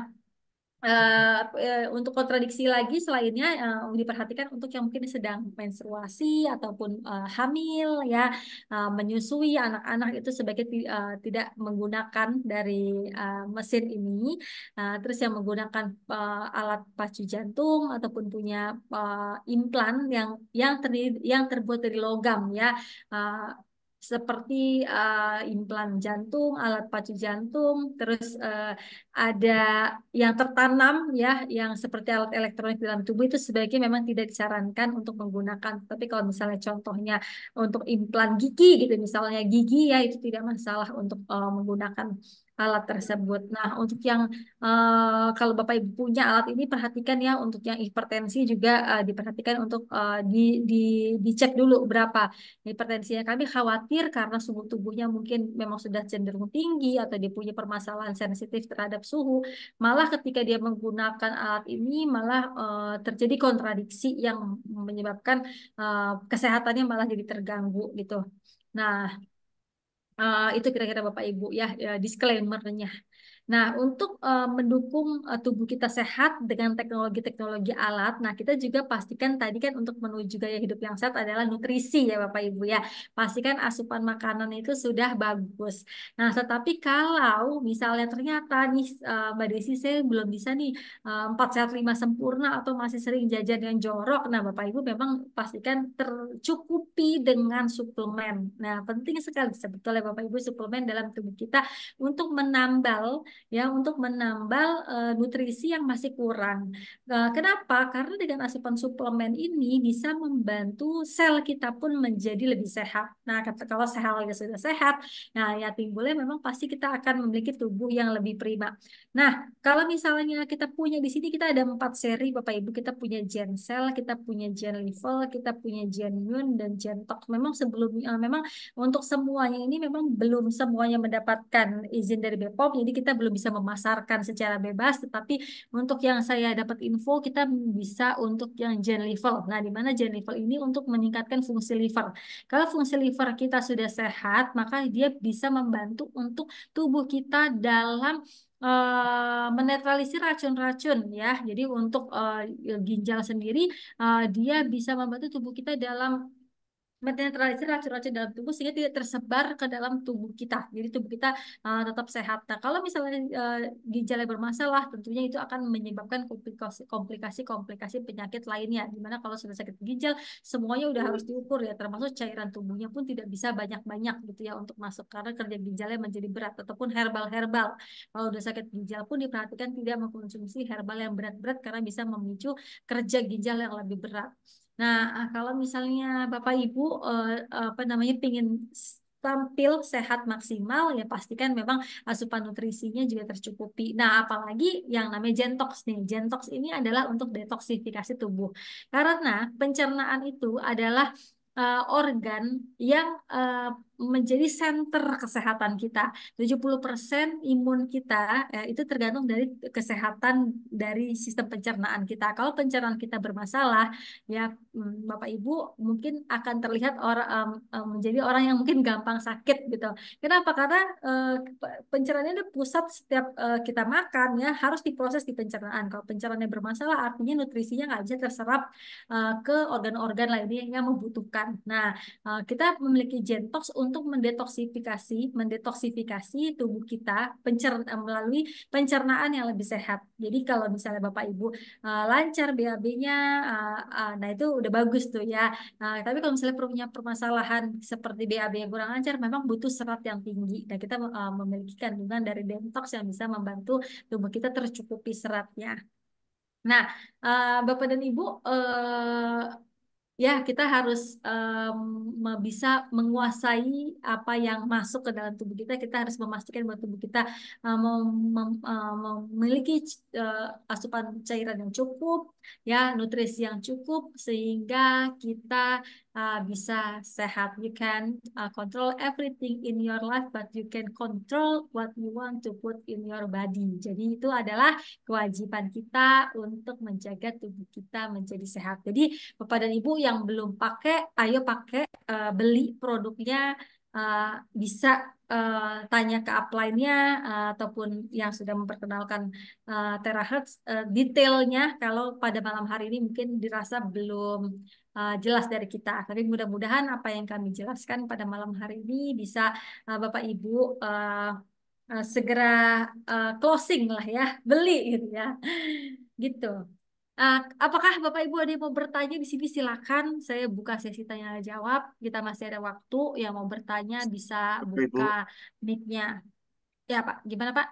Uh, untuk kontradiksi lagi selainnya uh, diperhatikan untuk yang mungkin sedang menstruasi ataupun uh, hamil ya uh, menyusui anak-anak itu sebagai uh, tidak menggunakan dari uh, mesin ini uh, terus yang menggunakan uh, alat pacu jantung ataupun punya uh, implan yang yang ter yang terbuat dari logam ya uh, seperti uh, implan jantung, alat pacu jantung, terus uh, ada yang tertanam ya, yang seperti alat elektronik dalam tubuh itu sebaiknya memang tidak disarankan untuk menggunakan. Tapi kalau misalnya contohnya untuk implan gigi gitu, misalnya gigi ya itu tidak masalah untuk uh, menggunakan alat tersebut. Nah, untuk yang uh, kalau Bapak Ibu punya alat ini perhatikan ya untuk yang hipertensi juga uh, diperhatikan untuk uh, di, di dicek dulu berapa hipertensinya. Kami khawatir karena suhu tubuhnya mungkin memang sudah cenderung tinggi atau dia punya permasalahan sensitif terhadap suhu, malah ketika dia menggunakan alat ini malah uh, terjadi kontradiksi yang menyebabkan uh, kesehatannya malah jadi terganggu gitu. Nah, Eh, itu kira-kira Bapak Ibu ya, ya nya Nah, untuk uh, mendukung uh, tubuh kita sehat dengan teknologi-teknologi alat, nah kita juga pastikan tadi kan untuk menuju gaya hidup yang sehat adalah nutrisi ya Bapak Ibu ya. Pastikan asupan makanan itu sudah bagus. Nah, tetapi kalau misalnya ternyata nih uh, Mbak Desi saya belum bisa nih uh, 4 sehat 5 sempurna atau masih sering jajan yang jorok. Nah, Bapak Ibu memang pastikan tercukupi dengan suplemen. Nah, penting sekali sebetulnya Bapak Ibu suplemen dalam tubuh kita untuk menambal ya untuk menambal uh, nutrisi yang masih kurang. kenapa? Karena dengan asupan suplemen ini bisa membantu sel kita pun menjadi lebih sehat. Nah, kalau sel kita sudah sehat, nah ya timbulnya memang pasti kita akan memiliki tubuh yang lebih prima. Nah, kalau misalnya kita punya di sini kita ada empat seri Bapak Ibu, kita punya gen sel, kita punya gen level, kita punya gen immune dan gen tox. Memang sebelum uh, memang untuk semuanya ini memang belum semuanya mendapatkan izin dari BPOM, jadi kita belum belum bisa memasarkan secara bebas, tetapi untuk yang saya dapat info kita bisa untuk yang gen level. Nah, di mana gen level ini untuk meningkatkan fungsi liver. Kalau fungsi liver kita sudah sehat, maka dia bisa membantu untuk tubuh kita dalam uh, eh, menetralisir racun-racun ya. Jadi untuk uh, ginjal sendiri uh, dia bisa membantu tubuh kita dalam menetralisir racun-racun dalam tubuh sehingga tidak tersebar ke dalam tubuh kita. Jadi tubuh kita uh, tetap sehat. Nah, kalau misalnya uh, gejala bermasalah, tentunya itu akan menyebabkan komplikasi-komplikasi penyakit lainnya. Dimana kalau sudah sakit ginjal, semuanya udah harus diukur ya, termasuk cairan tubuhnya pun tidak bisa banyak-banyak gitu ya untuk masuk karena kerja ginjalnya menjadi berat ataupun herbal-herbal. Kalau udah sakit ginjal pun diperhatikan tidak mengkonsumsi herbal yang berat-berat karena bisa memicu kerja ginjal yang lebih berat. Nah, eh, kalau misalnya Bapak Ibu eh, eh, apa namanya pingin tampil sehat maksimal ya pastikan memang asupan nutrisinya juga tercukupi. Nah, apalagi yang namanya gentox nih. Gentox ini adalah untuk detoksifikasi tubuh. Karena pencernaan itu adalah uh, organ yang uh, menjadi center kesehatan kita. 70% imun kita eh, itu tergantung dari kesehatan dari sistem pencernaan kita. Kalau pencernaan kita bermasalah, ya mm, Bapak Ibu mungkin akan terlihat orang um, menjadi orang yang mungkin gampang sakit gitu. Kenapa? Karena uh, pencernaan ini pusat setiap uh, kita makan ya harus diproses di pencernaan. Kalau pencernaannya bermasalah, artinya nutrisinya nggak bisa terserap uh, ke organ-organ lainnya yang membutuhkan. Nah, uh, kita memiliki gentox untuk mendetoksifikasi, mendetoksifikasi tubuh kita pencer eh, melalui pencernaan yang lebih sehat. Jadi kalau misalnya Bapak Ibu uh, lancar BAB-nya, uh, eh, uh, nah itu udah bagus tuh ya. Uh, tapi kalau misalnya punya permasalahan seperti BAB yang kurang lancar, memang butuh serat yang tinggi. Nah kita uh, memiliki kandungan dari detox yang bisa membantu tubuh kita tercukupi seratnya. Nah, uh, Bapak dan Ibu, uh, ya kita harus um, bisa menguasai apa yang masuk ke dalam tubuh kita kita harus memastikan bahwa tubuh kita um, mem, um, memiliki uh, asupan cairan yang cukup ya nutrisi yang cukup sehingga kita uh, bisa sehat. You can uh, control everything in your life, but you can control what you want to put in your body. Jadi itu adalah kewajiban kita untuk menjaga tubuh kita menjadi sehat. Jadi Bapak dan Ibu yang belum pakai, ayo pakai uh, beli produknya uh, bisa uh, tanya ke upline-nya uh, ataupun yang sudah memperkenalkan uh, terahertz uh, detailnya kalau pada malam hari ini mungkin dirasa belum Eh, jelas dari kita. Tapi mudah-mudahan apa yang kami jelaskan pada malam hari ini bisa uh, Bapak Ibu uh, uh, segera uh, closing lah ya, beli gitu ya. Gitu. Uh, apakah Bapak Ibu ada yang mau bertanya di sini? Silakan, saya buka sesi tanya jawab. Kita masih ada waktu yang mau bertanya bisa buka mic-nya. Ya Pak, gimana Pak?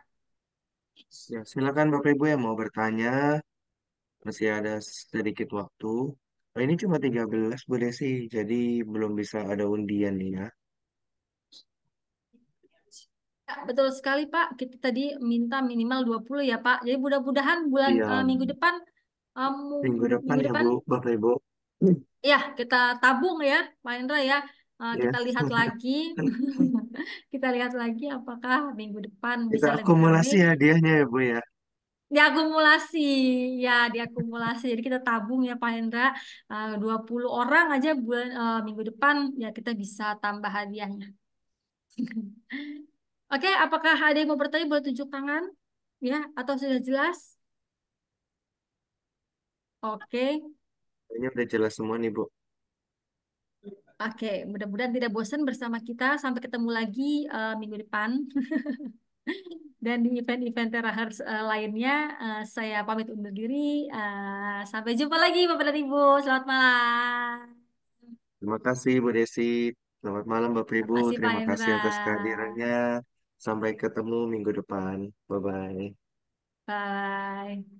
Ya, silakan Bapak Ibu yang mau bertanya. Masih ada sedikit waktu. Nah, ini cuma 13 Bu Desi, jadi belum bisa ada undian nih ya. Ya, betul sekali Pak, kita tadi minta minimal 20 ya Pak. Jadi mudah-mudahan bulan ya. uh, minggu depan um, Minggu depan minggu ya Bu, Bapak Ibu. ya kita tabung ya Pak Indra ya. Uh, Ya. kita lihat lagi. kita lihat lagi apakah minggu depan Kita bisa lebih akumulasi hadiahnya ya Bu ya diakumulasi ya diakumulasi jadi kita tabung ya Pak Hendra eh, dua puluh orang aja bulan uh, minggu depan ya kita bisa tambah hadiahnya Oke apakah ada yang mau bertanya boleh tunjuk tangan ya atau sudah jelas Oke ini sudah jelas semua nih Bu Oke mudah-mudahan tidak bosan bersama kita sampai ketemu lagi uh, minggu depan Dan di event-event terakhir uh, eh, lainnya, uh, saya pamit undur diri. Uh, sampai jumpa lagi Bapak dan Ibu. Selamat malam. Terima kasih Bu Desi. Selamat malam Bapak Ibu. Terima kasih, Terima kasih atas kehadirannya. Sampai ketemu minggu depan. Bye-bye. Bye.